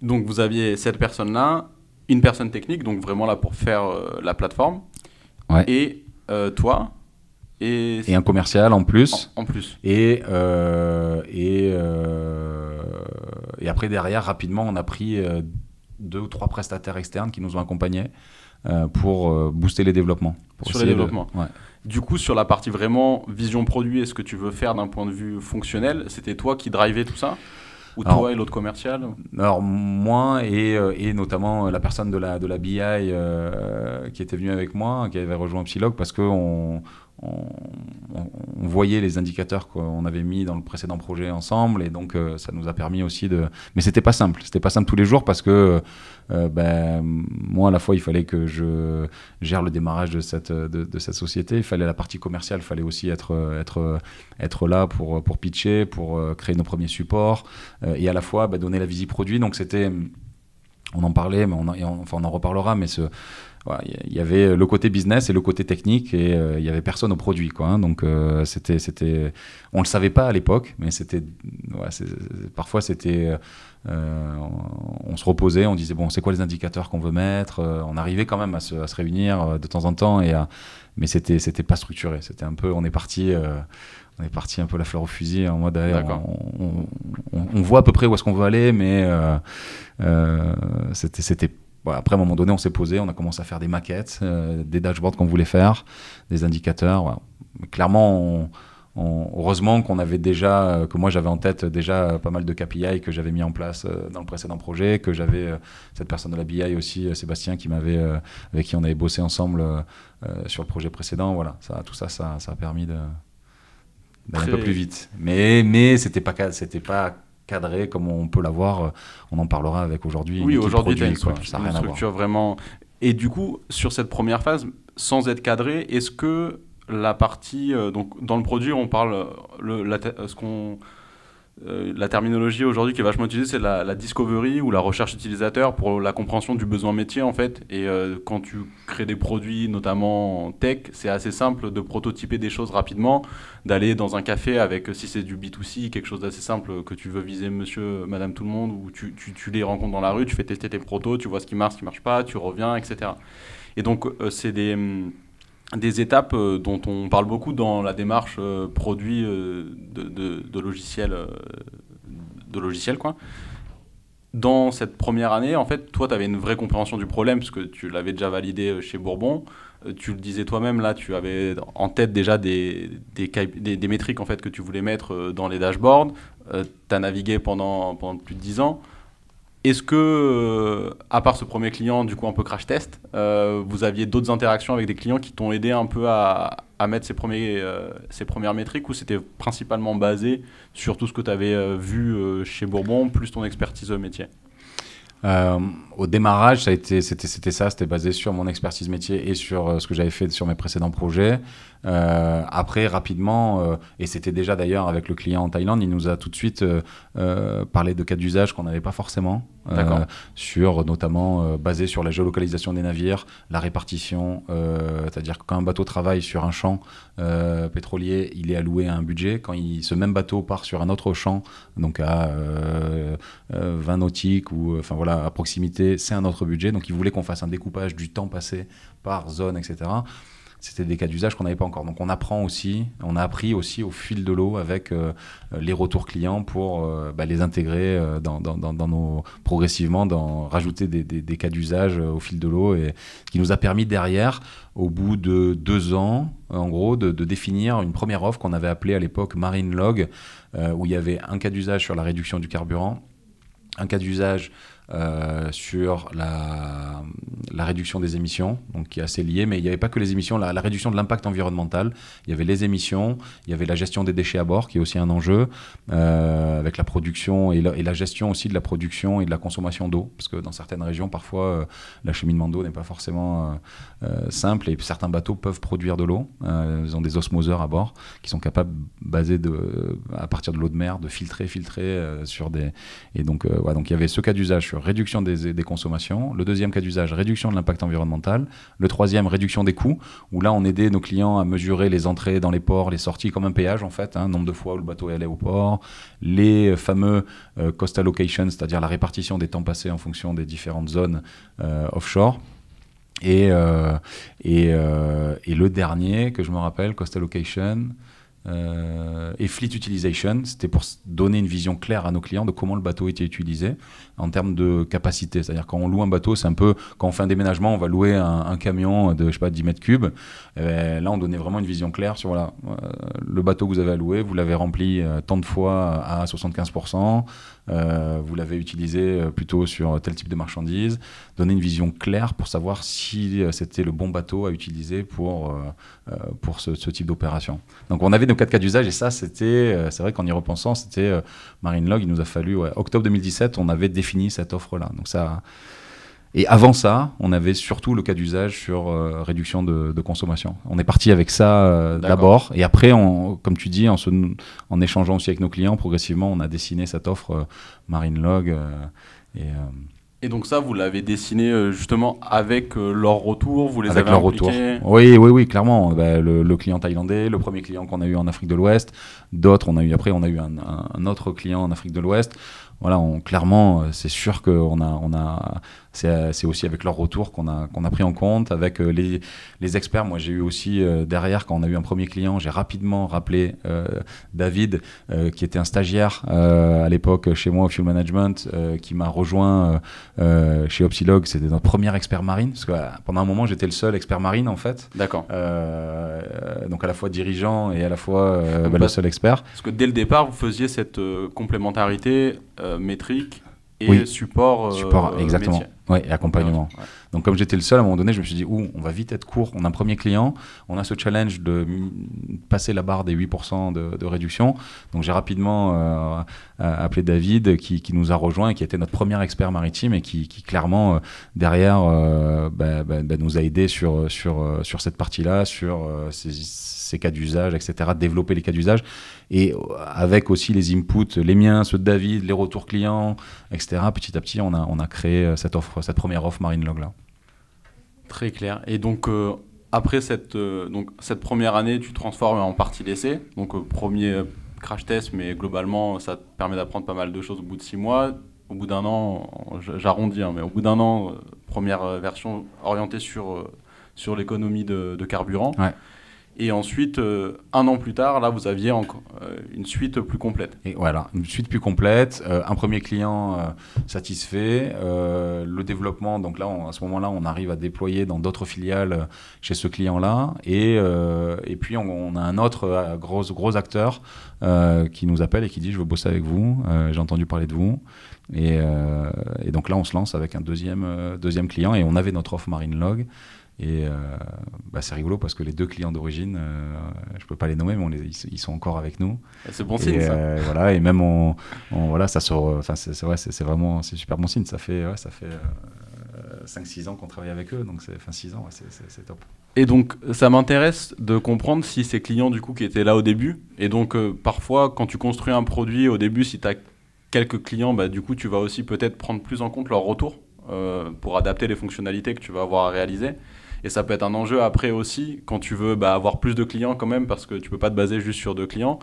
Donc vous aviez cette personne-là, une personne technique, donc vraiment là pour faire euh, la plateforme, ouais. et euh, toi. Et, un commercial en plus. En, plus. Et, euh, et, et après, derrière, rapidement, on a pris deux ou trois prestataires externes qui nous ont accompagnés pour booster les développements. sur les développements. Ouais. Du coup, sur la partie vraiment vision produit et ce que tu veux faire d'un point de vue fonctionnel, c'était toi qui drivais tout ça ou toi et l'autre commercial Alors moi et, euh, notamment euh, la personne de la, de la BI euh, qui était venue avec moi, qui avait rejoint Psylog, parce qu'on on, voyait les indicateurs qu'on avait mis dans le précédent projet ensemble et donc euh, ça nous a permis aussi de mais c'était pas simple c'était pas simple tous les jours parce que euh, ben, moi à la fois il fallait que je gère le démarrage de cette de, cette société il fallait la partie commerciale il fallait aussi être être être là pour pour pitcher pour euh, créer nos premiers supports et à la fois ben, donner la visie produit donc c'était on en parlait mais on on en reparlera mais ce il y avait euh, le côté business et le côté technique et euh, il n'y y avait personne au produit quoi hein. donc euh, c'était c'était on le savait pas à l'époque mais c'était parfois c'était on, se reposait on disait bon c'est quoi les indicateurs qu'on veut mettre on arrivait quand même à se, réunir de temps en temps et à, mais c'était c'était pas structuré c'était un peu on est parti on est parti un peu la fleur au fusil hein, en mode on, on, voit à peu près où est-ce qu'on veut aller mais c'était c'était après, à un moment donné, on s'est posé, on a commencé à faire des maquettes, euh, des dashboards qu'on voulait faire, des indicateurs. Clairement, heureusement qu'on avait déjà, euh, que moi j'avais en tête déjà pas mal de KPI que j'avais mis en place euh, dans le précédent projet, que j'avais cette personne de la BI aussi, Sébastien, qui m'avait, avec qui on avait bossé ensemble sur le projet précédent. Voilà, ça, tout ça, ça, ça a permis d'aller un peu plus vite. Mais, mais c'était pas, c'était pas cadré, comme on peut l'avoir. Euh, on en parlera avec aujourd'hui. Oui, aujourd'hui, tu une, structure, ça une structure vraiment. Et du coup, sur cette première phase, sans être cadré, est-ce que la partie. Euh, donc, dans le produit, on parle. Euh, le, la, ce qu'on euh, la terminologie aujourd'hui qui est vachement utilisée, c'est la, discovery ou la recherche utilisateur pour la compréhension du besoin métier en fait. Et euh, quand tu crées des produits, notamment tech, c'est assez simple de prototyper des choses rapidement, d'aller dans un café avec, si c'est du B2C, quelque chose d'assez simple que tu veux viser monsieur, madame, tout le monde, ou tu, tu, les rencontres dans la rue, tu fais tester tes protos, tu vois ce qui marche, ce qui marche pas, tu reviens, etc. Et donc, euh, c'est des. Hum, des étapes euh, dont on parle beaucoup dans la démarche euh, produit euh, de, de, de logiciels. de logiciels quoi. Dans cette première année, en fait, toi, tu avais une vraie compréhension du problème, parce que tu l'avais déjà validé chez Bourbon. Tu le disais toi-même, là, tu avais en tête déjà des, des, métriques en fait, que tu voulais mettre dans les dashboards. tu as navigué pendant, pendant plus de 10 ans. Est-ce que, euh, à part ce premier client, du coup un peu crash test, euh, vous aviez d'autres interactions avec des clients qui t'ont aidé un peu à, mettre euh, ces, premières métriques ou c'était principalement basé sur tout ce que tu avais vu chez Bourbon, plus ton expertise au métier euh, au démarrage, c'était, ça, c'était basé sur mon expertise métier et sur euh, ce que j'avais fait sur mes précédents projets. Euh, après, rapidement, et c'était déjà d'ailleurs avec le client en Thaïlande, il nous a tout de suite parlé de cas d'usage qu'on n'avait pas forcément. Euh, sur notamment euh, basé sur la géolocalisation des navires, la répartition, euh, c'est-à-dire quand un bateau travaille sur un champ pétrolier, il est alloué à un budget. Quand ce même bateau part sur un autre champ, donc à 20 nautiques ou enfin voilà à proximité, c'est un autre budget. Donc il voulait qu'on fasse un découpage du temps passé par zone, etc c'était des cas d'usage qu'on n'avait pas encore. Donc on apprend aussi, on a appris aussi au fil de l'eau avec euh, les retours clients pour euh, bah, les intégrer euh, dans, nos progressivement, dans rajouter des, cas d'usage au fil de l'eau et qui nous a permis derrière, au bout de deux ans, en gros, de, de définir une première offre qu'on avait appelée à l'époque Marine Log, où il y avait un cas d'usage sur la réduction du carburant, un cas d'usage euh, sur la, réduction des émissions, donc qui est assez liée, mais il n'y avait pas que les émissions, la, réduction de l'impact environnemental, il y avait les émissions, il y avait la gestion des déchets à bord, qui est aussi un enjeu, euh, avec la production et la, gestion aussi de la production et de la consommation d'eau, parce que dans certaines régions, parfois, la euh, l'acheminement d'eau n'est pas forcément simple, et certains bateaux peuvent produire de l'eau, ils ont des osmoseurs à bord, qui sont capables, basés de, à partir de l'eau de mer, de filtrer, filtrer sur des... Et donc, voilà, donc il y avait ce cas d'usage sur réduction des, consommations. Le deuxième cas d'usage, réduction de l'impact environnemental. Le troisième, réduction des coûts, où là, on aidait nos clients à mesurer les entrées dans les ports, les sorties comme un péage, en fait, hein, nombre de fois où le bateau est allé au port, les fameux euh, cost allocation, c'est-à-dire la répartition des temps passés en fonction des différentes zones euh, offshore. Et, euh, et, et, le dernier que je me rappelle, cost allocation, euh, et Fleet Utilization, c'était pour donner une vision claire à nos clients de comment le bateau était utilisé en termes de capacité. C'est-à-dire quand on loue un bateau, c'est un peu quand on fait un déménagement, on va louer un, camion de je sais pas 10 mètres cubes. Eh ben, là, on donnait vraiment une vision claire sur voilà, euh, le bateau que vous avez alloué, vous l'avez rempli euh, tant de fois à 75%, euh, vous l'avez utilisé plutôt sur tel type de marchandises, donner une vision claire pour savoir si c'était le bon bateau à utiliser pour, pour ce, type d'opération. Donc on avait nos 4 cas d'usage et ça, c'était, c'est vrai qu'en y repensant, c'était Marine Log, il nous a fallu, octobre 2017, on avait défini cette offre-là. Donc ça... Et avant ça, on avait surtout le cas d'usage sur euh, réduction de, consommation. On est parti avec ça euh, d'abord, et après, on, comme tu dis, en, en, échangeant aussi avec nos clients, progressivement, on a dessiné cette offre euh, Marine Log. Et, et, donc ça, vous l'avez dessiné justement avec leur retour, vous les avec avez leur retour. Oui, oui, oui, clairement. Bah, le, client thaïlandais, le premier client qu'on a eu en Afrique de l'Ouest, d'autres, on a eu après, on a eu un, autre client en Afrique de l'Ouest. Voilà, on, clairement, c'est sûr qu'on a, on a euh, c'est aussi avec leur retour qu'on a, qu'on a pris en compte, avec euh, les, les experts. Moi, j'ai eu aussi euh, derrière, quand on a eu un premier client, j'ai rapidement rappelé David, qui était un stagiaire à l'époque chez moi au Fuel Management, qui m'a rejoint chez Opsilog. C'était notre premier expert marine, parce que pendant un moment, j'étais le seul expert marine, en fait. D'accord. donc, à la fois dirigeant et à la fois bah, le seul expert. Parce que dès le départ, vous faisiez cette complémentarité métrique et support, euh, support euh, exactement. Ouais, et accompagnement. Donc comme j'étais le seul, à un moment donné, je me suis dit, on va vite être court, on a un premier client, on a ce challenge de passer la barre des 8% de, réduction. Donc j'ai rapidement euh, appelé David qui, nous a rejoint et qui était notre premier expert maritime et qui, clairement, derrière, bah, bah, bah, nous a aidé sur, sur, sur cette partie-là, sur ces ces cas d'usage, etc., développer les cas d'usage, et avec aussi les inputs, les miens, ceux de David, les retours clients, etc., petit à petit, on a, on a créé euh, cette, offre, cette première offre Marine Log là. Très clair. Et donc, euh, après cette, euh, donc, cette première année, tu transformes en partie d'essai, donc premier crash test, mais globalement, ça te permet d'apprendre pas mal de choses au bout de six mois. Au bout d'un an, j'arrondis, hein, mais au bout d'un an, première version orientée sur, sur l'économie de, carburant. Ouais. Et ensuite, euh, un an plus tard, là, vous aviez encore euh, une suite plus complète. Et voilà, une suite plus complète, euh, un premier client satisfait, le développement. Donc là, à ce moment-là, on arrive à déployer dans d'autres filiales chez ce client-là. Et, et puis, on, a un autre gros, gros acteur qui nous appelle et qui dit Je veux bosser avec vous, j'ai entendu parler de vous. Et, et, donc là, on se lance avec un deuxième, deuxième client et on avait notre offre Marine Log. Et euh, bah, c'est rigolo parce que les deux clients d'origine, euh, je ne peux pas les nommer, mais ils, sont encore avec nous. Ah, c'est bon signe. Ça. Euh, voilà, et même on, voilà, ça c'est vraiment, super bon signe. Ça fait, 5-6 ans qu'on travaille avec eux, donc c'est 6 ans, c'est top. Et donc, ça m'intéresse de comprendre si ces clients, du coup, qui étaient là au début, et donc parfois, quand tu construis un produit, au début, si tu as quelques clients, bah, du coup, tu vas aussi peut-être prendre plus en compte leur retour pour adapter les fonctionnalités que tu vas avoir à réaliser. Et ça peut être un enjeu après aussi, quand tu veux bah, avoir plus de clients quand même, parce que tu peux pas te baser juste sur deux clients,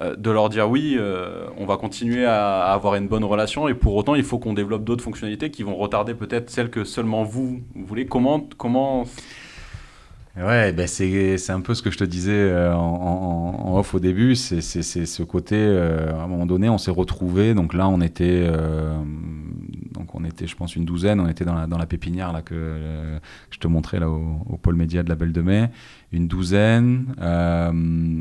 euh, de leur dire oui, euh, on va continuer à, avoir une bonne relation, et pour autant, il faut qu'on développe d'autres fonctionnalités qui vont retarder peut-être celles que seulement vous, voulez. Comment, comment... Ouais, ben c'est, c'est un peu ce que je te disais euh, en, off au début, c'est, c'est, ce côté, à un moment donné, on s'est retrouvé, donc là on était donc on était, je pense, une douzaine. On était dans la, pépinière là, euh, que, je te montrais là, au, pôle média de la Belle de Mai. Une douzaine. Euh,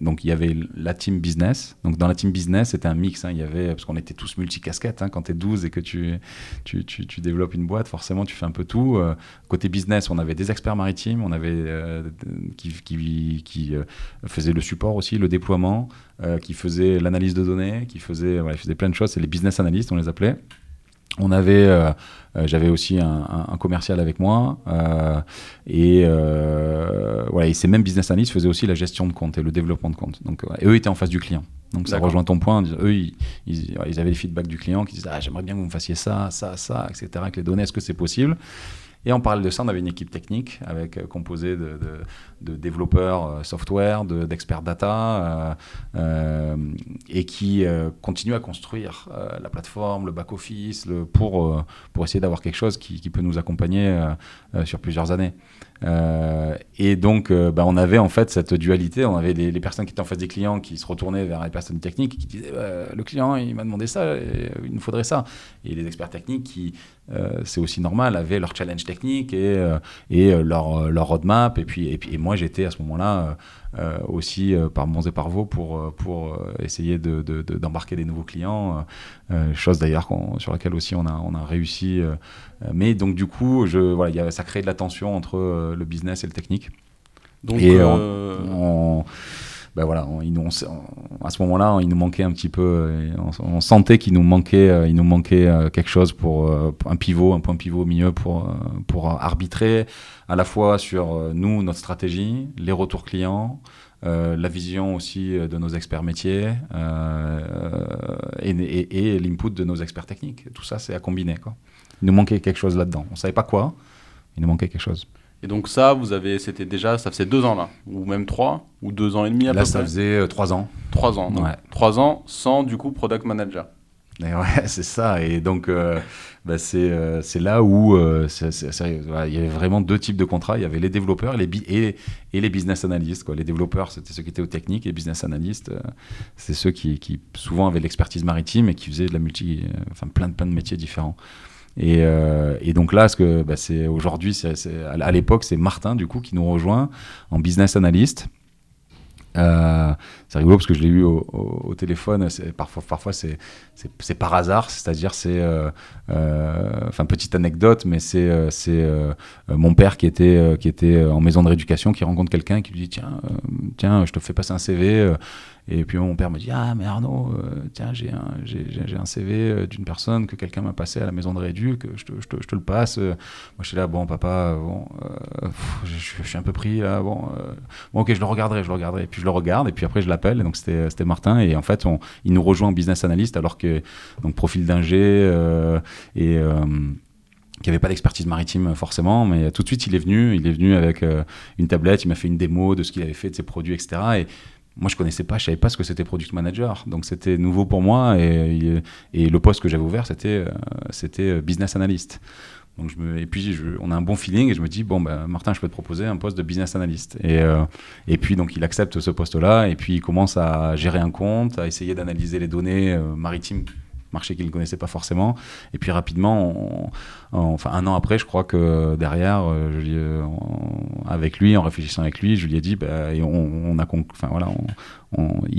donc il y avait la team business. Donc dans la team business, c'était un mix. Hein. il y avait, parce qu'on était tous multicasquettes. Hein, quand tu es 12 et que tu tu, tu, développes une boîte, forcément, tu fais un peu tout. Euh, côté business, on avait des experts maritimes. On avait qui, qui, faisaient le support aussi, le déploiement. qui faisait l'analyse de données, qui faisait, faisait plein de choses. C'est les business analysts, on les appelait. On avait, euh, euh, j'avais aussi un, commercial avec moi euh, et voilà. ces mêmes business analysts faisaient aussi la gestion de compte et le développement de compte. Donc, et eux étaient en face du client. Donc ça rejoint ton point. Eux, ils, avaient le feedbacks du client qui disaient ah, j'aimerais bien que vous me fassiez ça, ça, ça, etc. Avec les données, est-ce que c'est possible et en parallèle de ça, on avait une équipe technique avec, euh, composée de, développeurs euh, software, d'experts data, euh, et qui continue à construire la plateforme, le back-office, pour, pour essayer d'avoir quelque chose qui, peut nous accompagner sur plusieurs années. et donc, bah, on avait en fait cette dualité. On avait les, personnes qui étaient en face des clients qui se retournaient vers les personnes techniques qui disaient bah, le client il m'a demandé ça, il nous faudrait ça. Et les experts techniques qui euh, c'est aussi normal, avaient leur challenge technique et, euh, et euh, leur, leur, roadmap. Et puis, et puis moi, j'étais à ce moment-là aussi par Mons et par pour, pour essayer d'embarquer de, des nouveaux clients, chose d'ailleurs sur laquelle aussi on a, on a réussi. mais donc, du coup, je, voilà, ça crée de la tension entre le business et le technique. Donc, et on ben voilà, à ce moment-là, il nous manquait un petit peu, euh, on, sentait qu'il nous manquait, euh, il nous manquait euh, quelque chose pour, un pivot, un point pivot au milieu pour, pour arbitrer à la fois sur nous, notre stratégie, les retours clients. la vision aussi de nos experts métiers et, l'input de nos experts techniques. Tout ça, c'est à combiner. Quoi. Il nous manquait quelque chose là-dedans. On ne savait pas quoi, il nous manquait quelque chose. Et donc ça, vous avez, c'était déjà, ça faisait deux ans là, ou même trois, ou deux ans et demi à peu près. Là, ça faisait euh, trois ans. Trois ans. Trois ans sans du coup product manager. ouais, [LAUGHS] c'est ça. Et donc, euh, bah, euh, c'est là où il y avait vraiment deux types de contrats. Il y avait les développeurs et les, et, et, les business analysts. Quoi. Les développeurs, c'était ceux qui étaient aux techniques, et les business analysts, c'est ceux qui, qui, souvent avaient l'expertise maritime et qui faisaient de la multi, enfin plein de plein de métiers différents. Euh, et, donc là, ce que bah, c'est aujourd'hui, à l'époque, c'est Martin du coup qui nous rejoint en business analyst. Euh, c'est rigolo parce que je l'ai eu au, téléphone. Parfois, parfois c'est, par hasard, c'est-à-dire c'est, euh, enfin petite anecdote, mais c'est, c'est mon père qui était, qui était en maison de rééducation qui rencontre quelqu'un qui lui dit tiens, tiens, je te fais passer un CV. Et puis mon père me dit Ah, mais Arnaud, euh, tiens, j'ai un, j'ai, un CV euh, d'une personne que quelqu'un m'a passé à la maison de Rédu, je te, je te, je te le passe. Euh, moi, je suis là, bon, papa, bon, je, suis un peu pris bon, ok, je le regarderai, je le regarderai. Et puis je le regarde, et puis après, je l'appelle. donc, c'était, c'était Martin, et en fait, on, il nous rejoint en business analyst, alors que, donc, profil d'ingé, et qui avait pas d'expertise maritime forcément, mais tout de suite il est venu, il est venu avec une tablette, il m'a fait une démo de ce qu'il avait fait de ses produits, etc. Et moi je connaissais pas, je savais pas ce que c'était product manager, donc c'était nouveau pour moi et, et le poste que j'avais ouvert c'était euh, c'était euh, business analyst. Donc je me, et puis on a un bon feeling et je me dis bon ben Martin je peux te proposer un poste de business analyst et, euh, et puis donc il accepte ce poste là et puis il commence à gérer un compte à essayer d'analyser les données maritimes marché qu'il ne connaissait pas forcément. Et puis rapidement, enfin un an après, je crois que derrière, euh, avec lui, en réfléchissant avec lui, je lui ai dit, bah, on, a, enfin voilà,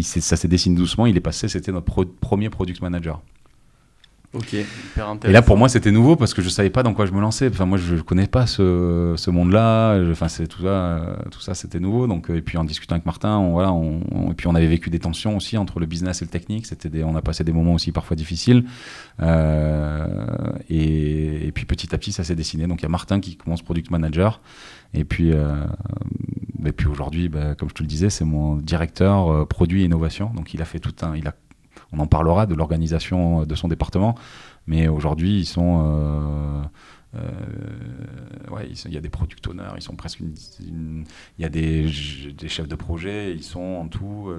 ça s'est dessiné doucement. Il est passé, c'était notre premier product manager. Et là, pour moi, c'était nouveau parce que je savais pas dans quoi je me lançais. Enfin, moi, je connais pas ce, ce monde-là. Enfin, c'est tout ça, euh, tout ça, c'était nouveau. Donc, euh, et puis en discutant avec Martin, on, voilà, on, et puis on avait vécu des tensions aussi entre le business et le technique. C'était, des, on a passé des moments aussi parfois difficiles. Euh, et, puis petit à petit, ça s'est dessiné. Donc, il y a Martin qui commence product manager. Et puis, euh, puis aujourd'hui, bah, comme je te le disais, c'est mon directeur euh, produit produit innovation. Donc, il a fait tout un, il a on en parlera de l'organisation euh, de son département, mais aujourd'hui, ils sont. Euh, euh, ouais, il y a des product owners, ils sont presque il y a des, chefs de projet, ils sont en tout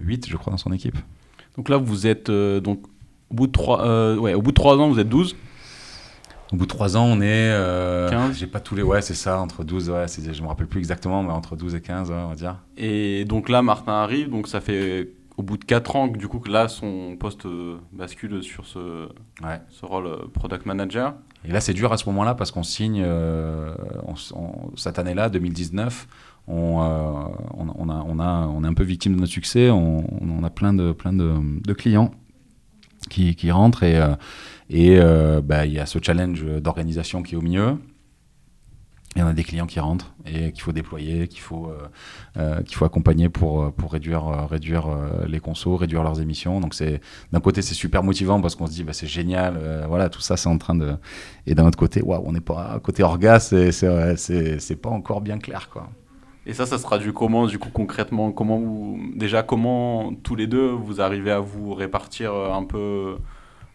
8, je crois, dans son équipe. Donc là, vous êtes donc au bout de 3 ouais, au bout de 3 ans, vous êtes 12. Au bout de 3 ans, on est 15, j'ai pas tous les ouais, c'est ça, entre 12 ouais, je me rappelle plus exactement, mais entre 12 et 15, on va dire. Et donc là, Martin arrive, donc ça fait au bout de 4 ans, du coup, que là, son poste euh, bascule sur ce, ce rôle euh, product manager. Et là, c'est dur à ce moment-là parce qu'on signe, euh, cette année-là, 2019, on, on, a, on, a, on est un peu victime de notre succès, on, a plein de, plein de, clients qui, qui rentrent et bah, il et, y a ce challenge d'organisation qui est au milieu il y en a des clients qui rentrent et qu'il faut déployer, qu'il faut, euh, euh, qu'il faut accompagner pour, euh, pour réduire, réduire les consos, réduire leurs émissions. Donc c'est d'un côté c'est super motivant parce qu'on se dit bah, c'est génial, voilà tout ça c'est en train de et d'un autre côté waouh on n'est pas côté orga c'est c'est pas encore bien clair quoi. Et ça, ça se traduit comment, du coup, concrètement Comment vous, déjà, comment tous les deux vous arrivez à vous répartir un peu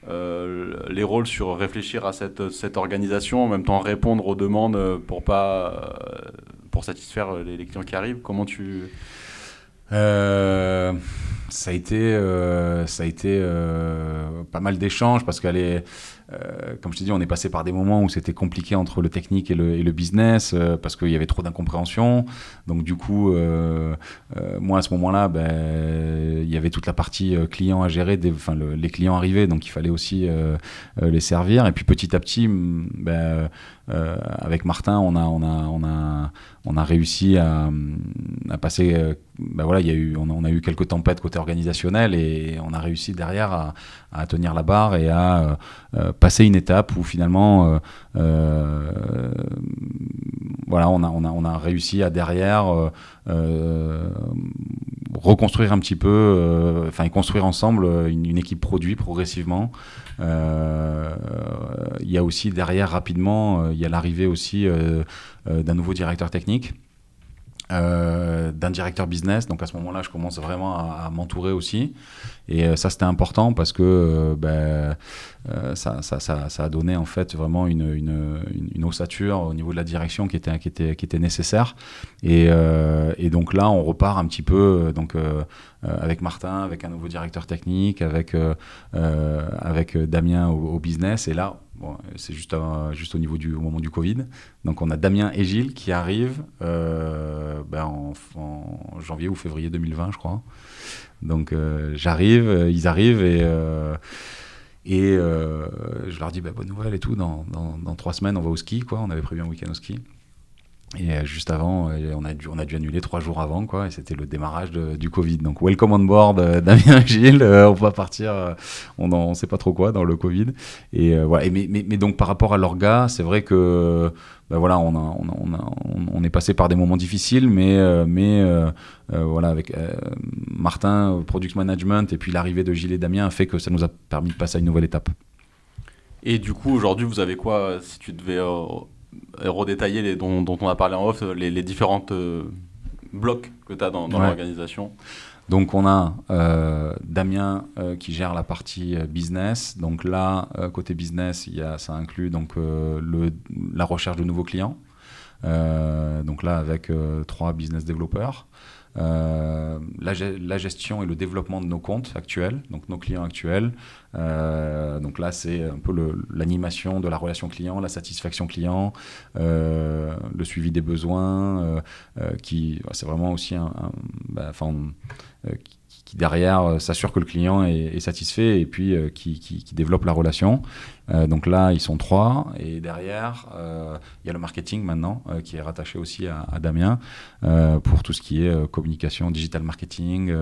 euh, les rôles sur réfléchir à cette, cette, organisation, en même temps répondre aux demandes euh, pour, pas, euh, pour satisfaire les, les clients qui arrivent Comment tu... Euh ça a été, euh, ça a été euh, pas mal d'échanges parce qu'elle est, euh, comme je t'ai dit, on est passé par des moments où c'était compliqué entre le technique et le, business parce qu'il y avait trop d'incompréhension. Donc du coup, moi à ce moment-là, ben, il y avait toute la partie client à gérer, enfin les clients arrivaient, donc il fallait aussi les servir. Et puis petit à petit, mm, ben, avec Martin, on a, on a, on a, on a réussi à, passer. Ben voilà, il y a eu, on a, on a eu quelques tempêtes côté organisationnel et on a réussi derrière à, tenir la barre et à euh, euh, passer une étape où finalement, euh, voilà, on a, réussi à derrière reconstruire un petit peu, enfin construire ensemble une, équipe produit progressivement. Il y a aussi derrière rapidement, il y a l'arrivée aussi d'un nouveau directeur technique euh, d'un directeur business. Donc à ce moment-là, je commence vraiment à, m'entourer aussi. Et euh, ça, c'était important parce que euh, ben, ça, ça, a donné en fait vraiment une, une, ossature au niveau de la direction qui était, qui était, nécessaire. Et, donc là, on repart un petit peu donc, avec Martin, avec un nouveau directeur technique, avec, avec Damien au, au business. Et là, c'est juste, juste au niveau du au moment du Covid. Donc on a Damien et Gilles qui arrivent euh, ben, en, janvier ou février 2020, je crois. Donc euh, j'arrive, euh, ils arrivent et et je leur dis bah, bonne nouvelle et tout. Dans, dans, dans, trois semaines, on va au ski, quoi. On avait prévu un week-end au ski. Et euh, juste avant, euh, on a dû, on a dû annuler trois jours avant, quoi. Et c'était le démarrage du Covid. Donc, welcome on board, euh, [LAUGHS] Damien Gilles. on va partir, on ne sait pas trop quoi dans le Covid. Et voilà. Et mais, mais, donc, par rapport à l'orga, c'est vrai que, bah, voilà, on, on, on, on, est passé par des moments difficiles, mais, mais voilà, avec Martin, Product Management, et puis l'arrivée de Gilles et Damien a fait que ça nous a permis de passer à une nouvelle étape. Et du coup, aujourd'hui, vous avez quoi Si tu devais redétailler les, dont, dont, on a parlé en off, les, les différentes euh, blocs que tu as dans, dans l'organisation. Donc on a euh, Damien euh, qui gère la partie business. Donc là, côté business, y a, ça inclut donc, le, la recherche de nouveaux clients. Euh, donc là, avec euh, trois business développeurs. Euh, la, gestion et le développement de nos comptes actuels, donc nos clients actuels. donc là, c'est un peu l'animation de la relation client, la satisfaction client, le suivi des besoins, qui c'est vraiment aussi un, bah, qui, derrière euh, s'assure que le client est, satisfait et puis euh, qui, développe la relation. Euh, donc là, ils sont trois. Et derrière, il y a le marketing maintenant qui est rattaché aussi à, à Damien pour tout ce qui est communication, digital marketing,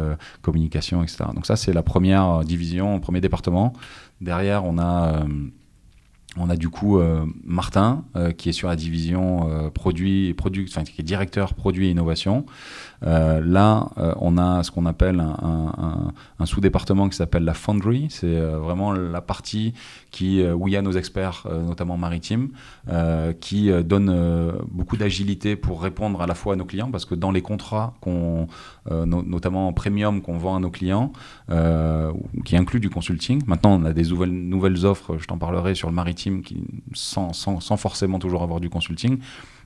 communication, etc. Donc ça, c'est la première division, premier département. Derrière, on a on a du coup euh, Martin euh, qui est sur la division produits, euh, produit, produit enfin, qui est directeur produit et innovation. là, on a ce qu'on appelle un, un sous-département qui s'appelle la foundry. C'est vraiment la partie qui, où il y a nos experts, euh, notamment maritimes, euh, qui euh, donnent beaucoup d'agilité pour répondre à la fois à nos clients, parce que dans les contrats, qu'on, notamment premium qu'on vend à nos clients, qui inclut du consulting, maintenant on a des nouvelles, offres, je t'en parlerai, sur le maritime, qui, sans forcément toujours avoir du consulting,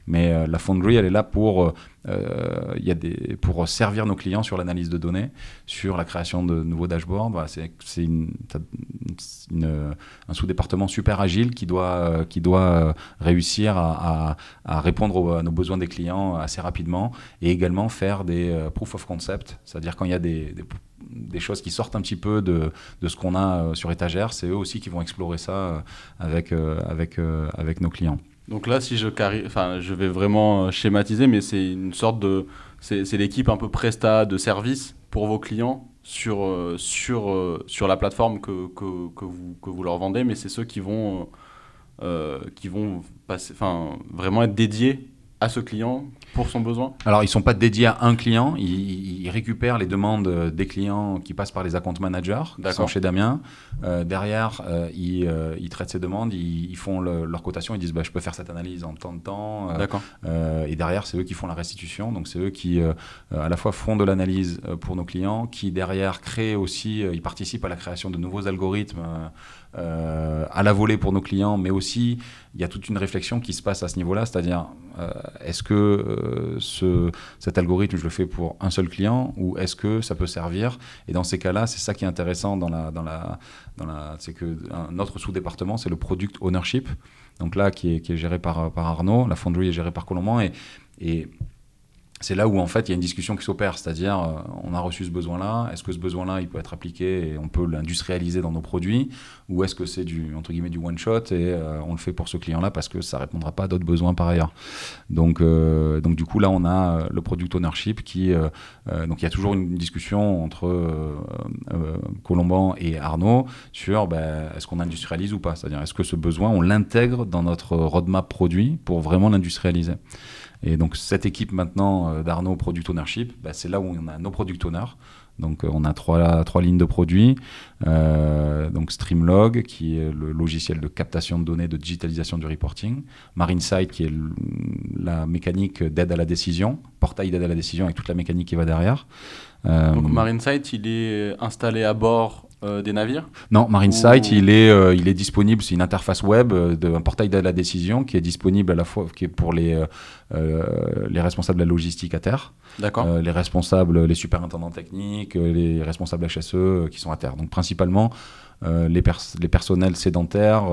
mais euh, la Foundry, elle est là pour, euh, euh, y a des, pour servir nos clients sur l'analyse de données, sur la création de nouveaux dashboards. c'est un sous-département super agile qui doit, qui doit réussir à, répondre à nos besoins des clients assez rapidement et également faire des proof of concept, c'est-à-dire quand il y a des, choses qui sortent un petit peu de, de ce qu'on a sur étagère, c'est eux aussi qui vont explorer ça avec, avec, avec nos clients. Donc là, si je, enfin, je vais vraiment euh, schématiser, mais c'est une sorte de. C'est l'équipe un peu presta de service pour vos clients sur, euh, sur, euh, sur la plateforme que, que, que, vous, que vous, leur vendez, mais c'est ceux qui vont, qui vont passer, enfin, vraiment être dédiés à ce client pour son besoin Alors, ils ne sont pas dédiés à un client, ils, récupèrent les demandes des clients qui passent par les account managers, qui sont chez Damien. Euh, derrière, euh, euh, ils, traitent ces demandes, ils, font leur cotation, ils disent bah, je peux faire cette analyse en tant de temps. D'accord. et derrière, c'est eux qui font la restitution, donc c'est eux qui à la fois font de l'analyse pour nos clients, qui derrière créent aussi, ils participent à la création de nouveaux algorithmes. à la volée pour nos clients, mais aussi il y a toute une réflexion qui se passe à ce niveau-là, c'est-à-dire est-ce que euh, ce, cet algorithme, je le fais pour un seul client ou est-ce que ça peut servir Et dans ces cas-là, c'est ça qui est intéressant dans la, dans la, dans la c'est que notre autre sous-département, c'est le product ownership. Donc là, qui est, géré par, par Arnaud, la fonderie est gérée par Colomban et, et c'est là où en fait il y a une discussion qui s'opère, c'est-à-dire euh, on a reçu ce besoin-là, est-ce que ce besoin-là il peut être appliqué et on peut l'industrialiser dans nos produits, ou est-ce que c'est du entre guillemets du one shot et euh, on le fait pour ce client-là parce que ça répondra pas à d'autres besoins par ailleurs. Donc euh, donc du coup là on a le product ownership qui donc il y a toujours une discussion entre Colomban et Arnaud sur ben, est-ce qu'on industrialise ou pas, c'est-à-dire est-ce que ce besoin on l'intègre dans notre roadmap produit pour vraiment l'industrialiser. Et donc cette équipe maintenant euh, d'Arnaud Product Ownership, bah, c'est là où on a nos product owners. Donc euh, on a trois, trois lignes de produits. Euh, donc Streamlog, qui est le logiciel de captation de données, de digitalisation du reporting. Marinesight, qui est la mécanique d'aide à la décision, portail d'aide à la décision avec toute la mécanique qui va derrière. Euh, donc Marinesight, il est installé à bord euh, des navires Non, MarineSight, il, est, euh, il est disponible, c'est une interface web, euh, un d'un portail de la décision qui est disponible à la fois qui est pour les, les responsables de la logistique à terre, les responsables, les superintendants techniques, les responsables HSE qui sont à terre. Donc principalement les, les personnels sédentaires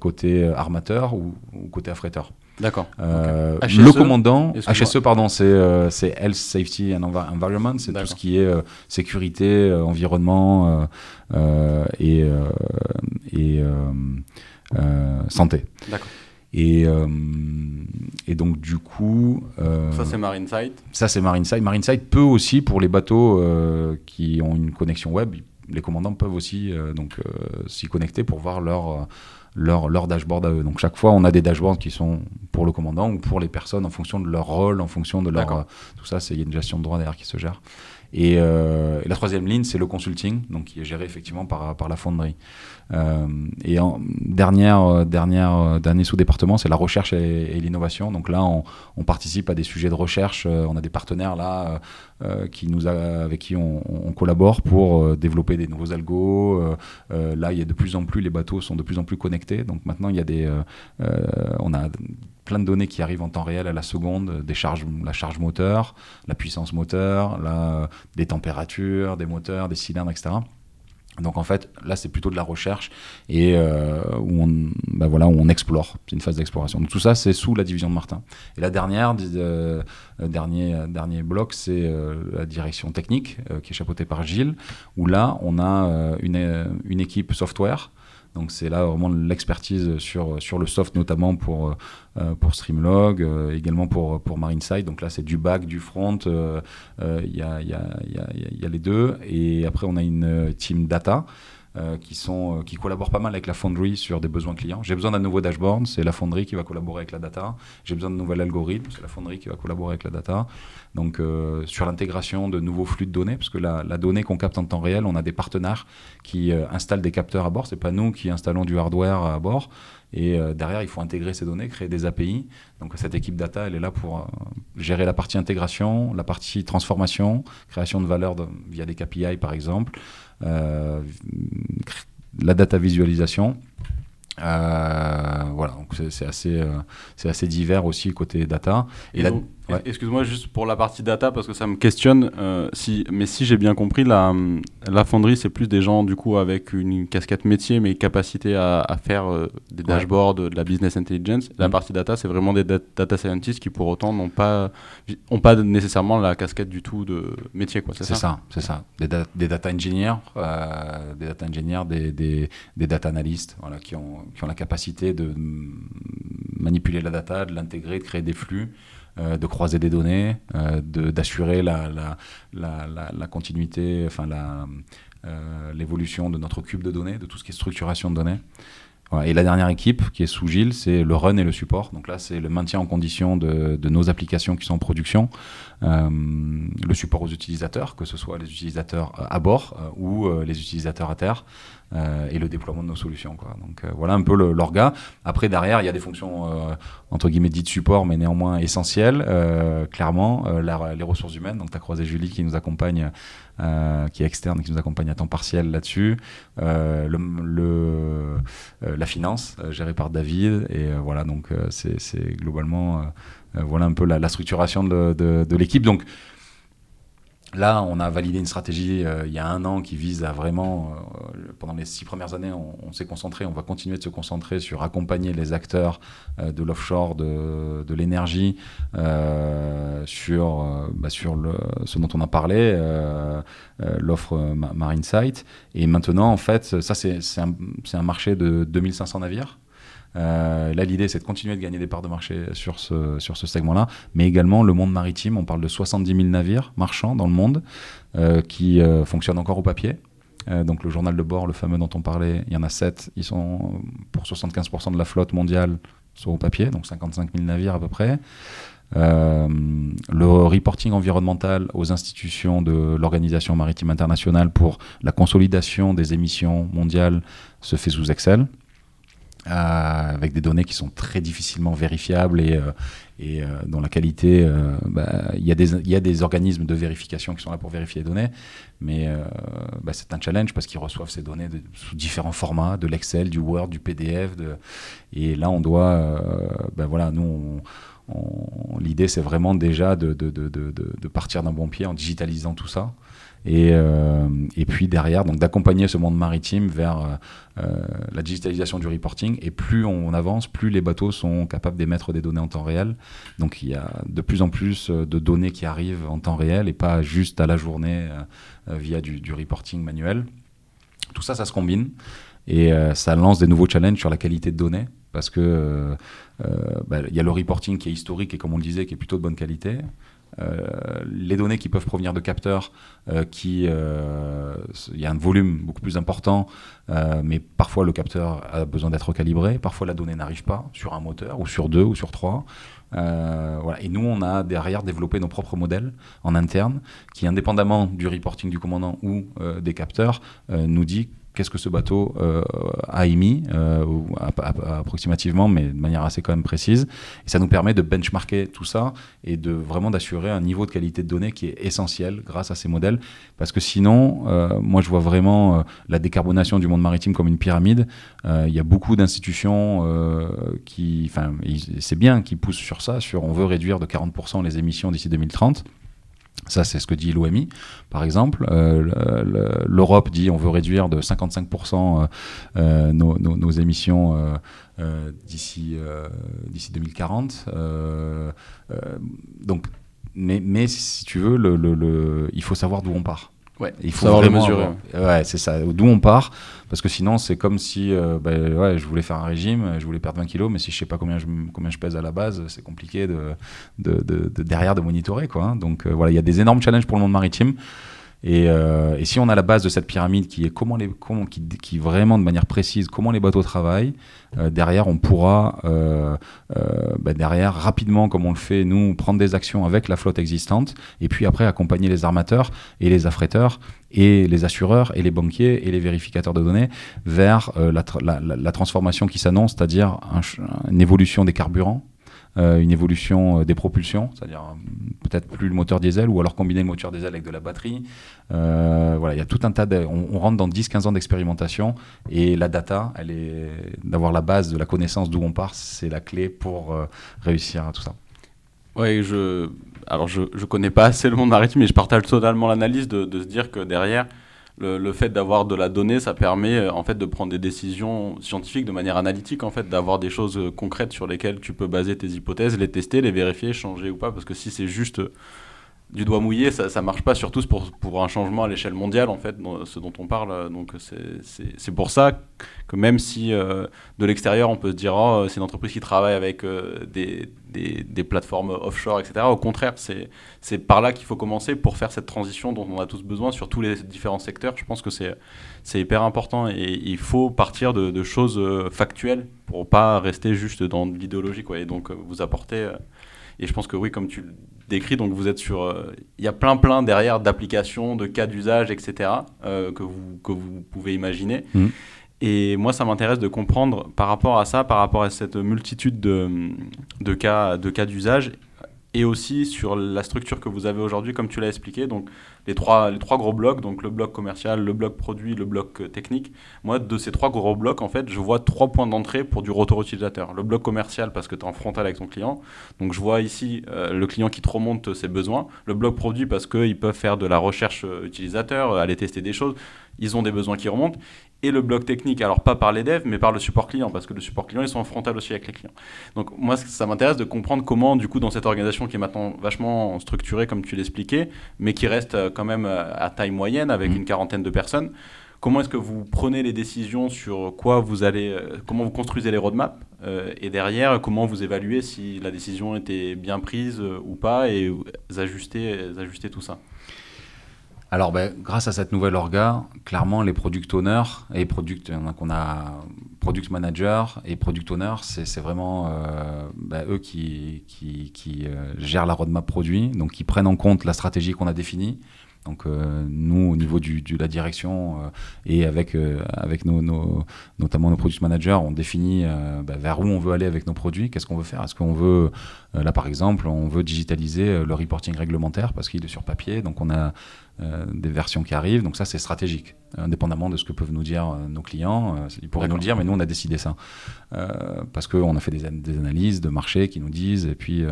côté armateur ou, côté affréteur. D'accord. Euh, le e, commandant, HSE, e, pardon, euh, c'est Health, Safety and Environment, c'est tout ce qui est euh, sécurité, environnement et, et santé. D'accord. Et, et, donc, du coup. ça, c'est MarineSight. Ça, c'est MarineSight. MarineSight peut aussi, pour les bateaux qui ont une connexion web, les commandants peuvent aussi donc s'y connecter pour voir leur leur, leur dashboard à eux. Donc chaque fois, on a des dashboards qui sont pour le commandant ou pour les personnes en fonction de leur rôle, en fonction de leur... Euh, tout ça, c'est une gestion de droit derrière qui se gère. Et, euh, et la troisième ligne, c'est le consulting, donc qui est géré effectivement par, par la fonderie. Euh, et en, dernière, euh, dernière, euh, dernier sous-département, c'est la recherche et, l'innovation. Donc là, on, participe à des sujets de recherche. on a des partenaires là qui nous avec qui on, collabore pour développer des nouveaux algos. là, il y a de plus en plus, les bateaux sont de plus en plus connectés. Donc maintenant, il y a des, on a plein de données qui arrivent en temps réel à la seconde, des charges, la charge moteur, la puissance moteur, la, des températures, des moteurs, des cylindres, etc. Donc en fait, là c'est plutôt de la recherche et euh, où on, bah, voilà, on explore. C'est une phase d'exploration. Donc tout ça c'est sous la division de Martin. Et la dernière, euh, euh, dernier, bloc, c'est la direction technique qui est chapeautée par Gilles, où là on a une, une équipe software donc c'est là vraiment l'expertise sur, le soft notamment pour, euh, euh, pour Streamlog, euh, également pour, pour Marineside. Donc là c'est du back, du front, il y, a, les deux. Et après on a une team data euh, qui, sont, euh, qui collaborent pas mal avec la fonderie sur des besoins clients. J'ai besoin d'un nouveau dashboard, c'est la fonderie qui va collaborer avec la data. J'ai besoin de nouvel algorithmes, c'est la fonderie qui va collaborer avec la data. Donc euh, sur l'intégration de nouveaux flux de données, parce que la, la donnée qu'on capte en temps réel, on a des partenaires qui installent des capteurs à bord. C'est pas nous qui installons du hardware à bord. Et derrière, il faut intégrer ces données, créer des API. Donc cette équipe data, elle est là pour gérer la partie intégration, la partie transformation, création de valeur via des KPI par exemple, euh, la data visualisation. Euh, voilà, donc c'est assez, euh, c'est assez divers aussi côté data. Et, Excuse-moi juste pour la partie data parce que ça me questionne. Euh, si, mais si j'ai bien compris, la, fonderie c'est plus des gens du coup avec une casquette métier mais capacité à, faire euh, des dashboards, de la business intelligence. La mm. partie data c'est vraiment des data scientists qui pour autant n'ont pas, ont pas nécessairement la casquette du tout de métier C'est ça, c'est ça. Des, data engineers, euh, des data engineers, des, data analysts, qui ont qui ont la capacité de manipuler la data, de l'intégrer, de créer des flux. Euh, de croiser des données, euh, d'assurer la, continuité, enfin euh, l'évolution de notre cube de données, de tout ce qui est structuration de données. Et la dernière équipe qui est sous Gilles, c'est le run et le support. Donc là, c'est le maintien en condition de, nos applications qui sont en production, le support aux utilisateurs, que ce soit les utilisateurs à bord ou les utilisateurs à terre. Euh, et le déploiement de nos solutions. Quoi. Donc euh, voilà un peu l'orga. Après, derrière, il y a des fonctions euh, entre guillemets dites support, mais néanmoins essentielles. Euh, clairement, les ressources humaines. Donc tu as croisé Julie qui nous accompagne, qui est externe, qui nous accompagne à temps partiel là-dessus. Le, le la finance, gérée par David. Et voilà, donc c'est globalement voilà un peu la, la structuration de, de, de l'équipe. Donc Là, on a validé une stratégie euh, il y a un an qui vise à vraiment, euh, pendant les six premières années, on, s'est concentré, on va continuer de se concentrer sur accompagner les acteurs euh, de l'offshore, de, l'énergie, sur, bah, sur ce dont on a parlé, l'offre Marine Site. Et maintenant, en fait, ça, c'est un, marché de 2500 navires. Euh, là, l'idée, c'est de continuer de gagner des parts de marché sur ce, segment-là, mais également le monde maritime. On parle de 70 000 navires marchands dans le monde euh, qui euh, fonctionnent encore au papier. donc le journal de bord, le fameux dont on parlait, il y en a 7. Ils sont pour 75% de la flotte mondiale sont au papier, donc 55 000 navires à peu près. le reporting environnemental aux institutions de l'Organisation maritime internationale pour la consolidation des émissions mondiales se fait sous Excel. Euh, avec des données qui sont très difficilement vérifiables et, dont euh, euh, la qualité, bah, il y, a des organismes de vérification qui sont là pour vérifier les données, mais bah, c'est un challenge parce qu'ils reçoivent ces données sous différents formats, de l'Excel, du Word, du PDF, et là on doit, bah, voilà, nous l'idée c'est vraiment déjà de partir d'un bon pied en digitalisant tout ça. Euh, et, puis derrière, donc d'accompagner ce monde maritime vers euh, euh, la digitalisation du reporting. Et plus on avance, plus les bateaux sont capables d'émettre des données en temps réel. Donc il y a de plus en plus de données qui arrivent en temps réel et pas juste à la journée via du, reporting manuel. Tout ça, ça se combine et ça lance des nouveaux challenges sur la qualité de données parce que bah, il y a le reporting qui est historique et comme on le disait qui est plutôt de bonne qualité euh, les données qui peuvent provenir de capteurs, euh, qui euh, il y a un volume beaucoup plus important, mais parfois le capteur a besoin d'être calibré, parfois la donnée n'arrive pas sur un moteur ou sur deux ou sur trois. Et nous, on a derrière développé nos propres modèles en interne qui, indépendamment du reporting du commandant ou des capteurs, nous dit qu'est-ce que ce bateau euh, a émis, euh, approximativement, mais de manière assez quand même précise. Et ça nous permet de benchmarker tout ça et de vraiment d'assurer un niveau de qualité de données qui est essentiel grâce à ces modèles. Parce que sinon, euh, moi je vois vraiment euh, la décarbonation du monde maritime comme une pyramide. Il y a beaucoup d'institutions qui, enfin, c'est bien, qu'ils poussent sur ça, sur on veut réduire de 40% les émissions d'ici 2030. Ça, c'est ce que dit l'OMI, par exemple. Euh, L'Europe dit on veut réduire de 55% euh, euh, nos, émissions d'ici d'ici 2040. donc, mais, si tu veux, le, il faut savoir d'où on part il faut vraiment mesurer. Ouais, c'est ça. D'où on part, parce que sinon, c'est comme si euh, bah, ouais, je voulais faire un régime, je voulais perdre 20 kilos, mais si je sais pas combien je, combien je pèse à la base, c'est compliqué de, de, de, de, derrière de monitorer. Quoi, hein. Donc euh, voilà, il y a des énormes challenges pour le monde maritime. Et, euh, et, si on a la base de cette pyramide qui est comment les, qui, vraiment de manière précise comment les bateaux travaillent, euh, derrière on pourra euh, euh bah, derrière rapidement comme on le fait nous prendre des actions avec la flotte existante et puis après accompagner les armateurs et les affréteurs et les assureurs et les banquiers et les vérificateurs de données vers euh, la, transformation qui s'annonce, c'est-à-dire une évolution des carburants euh, une évolution euh, des propulsions, c'est-à-dire euh, peut-être plus le moteur diesel ou alors combiner le moteur diesel avec de la batterie. voilà, il y a tout un tas On, rentre dans 10-15 ans d'expérimentation et la data, elle est d'avoir la base de la connaissance d'où on part, c'est la clé pour réussir à tout ça. Oui, je, alors je ne connais pas assez le monde maritime, mais je partage totalement l'analyse de, de, se dire que derrière, le, fait d'avoir de la donnée, ça permet euh, en fait de prendre des décisions scientifiques de manière analytique, en fait, d'avoir des choses euh, concrètes sur lesquelles tu peux baser tes hypothèses, les tester, les vérifier, changer ou pas, parce que si c'est juste euh, du doigt mouillé, ça, ça marche pas, surtout pour, pour un changement à l'échelle mondiale, en fait, ce dont on parle. Donc, c'est pour ça que même si euh, de l'extérieur, on peut se dire, oh, c'est une entreprise qui travaille avec euh, des, des, plateformes offshore, etc. Au contraire, c'est par là qu'il faut commencer pour faire cette transition dont on a tous besoin sur tous les différents secteurs. Je pense que c'est hyper important et il faut partir de, choses euh, factuelles pour pas rester juste dans l'idéologie, quoi. Et donc, vous apporter. Et je pense que oui, comme tu le décris, donc vous êtes sur, euh, il y a plein plein derrière d'applications, de cas d'usage, etc. Euh, que vous que vous pouvez imaginer. Mm. Et moi, ça m'intéresse de comprendre par rapport à ça, par rapport à cette multitude de, de cas de cas d'usage, et aussi sur la structure que vous avez aujourd'hui, comme tu l'as expliqué, donc les trois, les trois gros blocs, donc le bloc commercial, le bloc produit, le bloc euh, technique. Moi, de ces trois gros blocs, en fait, je vois trois points d'entrée pour du retour utilisateur. Le bloc commercial, parce que tu es en frontal avec ton client, donc je vois ici euh, le client qui te remonte ses besoins. Le bloc produit, parce qu'ils peuvent faire de la recherche euh, utilisateur, aller tester des choses, ils ont des besoins qui remontent et le bloc technique. Alors, pas par les devs, mais par le support client, parce que le support client, ils sont en frontal aussi avec les clients. Donc, moi, ça m'intéresse de comprendre comment, du coup, dans cette organisation qui est maintenant vachement structurée, comme tu l'expliquais, mais qui reste euh, quand même euh, à taille moyenne, avec mm. une quarantaine de personnes, comment est-ce que vous prenez les décisions sur quoi vous allez, euh, comment vous construisez les roadmaps, et derrière, comment vous évaluez si la décision était bien prise ou pas, et ajuster, ajuster tout ça alors, ben, grâce à cette nouvelle orga, clairement, les product owners et product, qu'on a product manager et product owner, c'est vraiment euh, ben, eux qui, qui, euh, gèrent la roadmap produit, donc qui prennent en compte la stratégie qu'on a définie. Donc euh, nous, au niveau de du, la direction et avec, avec nos, notamment nos product managers, on définit ben, vers où on veut aller avec nos produits, qu'est-ce qu'on veut faire. Est-ce qu'on veut, là par exemple, on veut digitaliser le reporting réglementaire parce qu'il est sur papier. Donc on a euh, des versions qui arrivent. Donc ça, c'est stratégique, indépendamment de ce que peuvent nous dire euh, nos clients. Euh, ils pourraient nous le dire, mais nous, on a décidé ça. parce qu'on a fait des, analyses de marché qui nous disent, et puis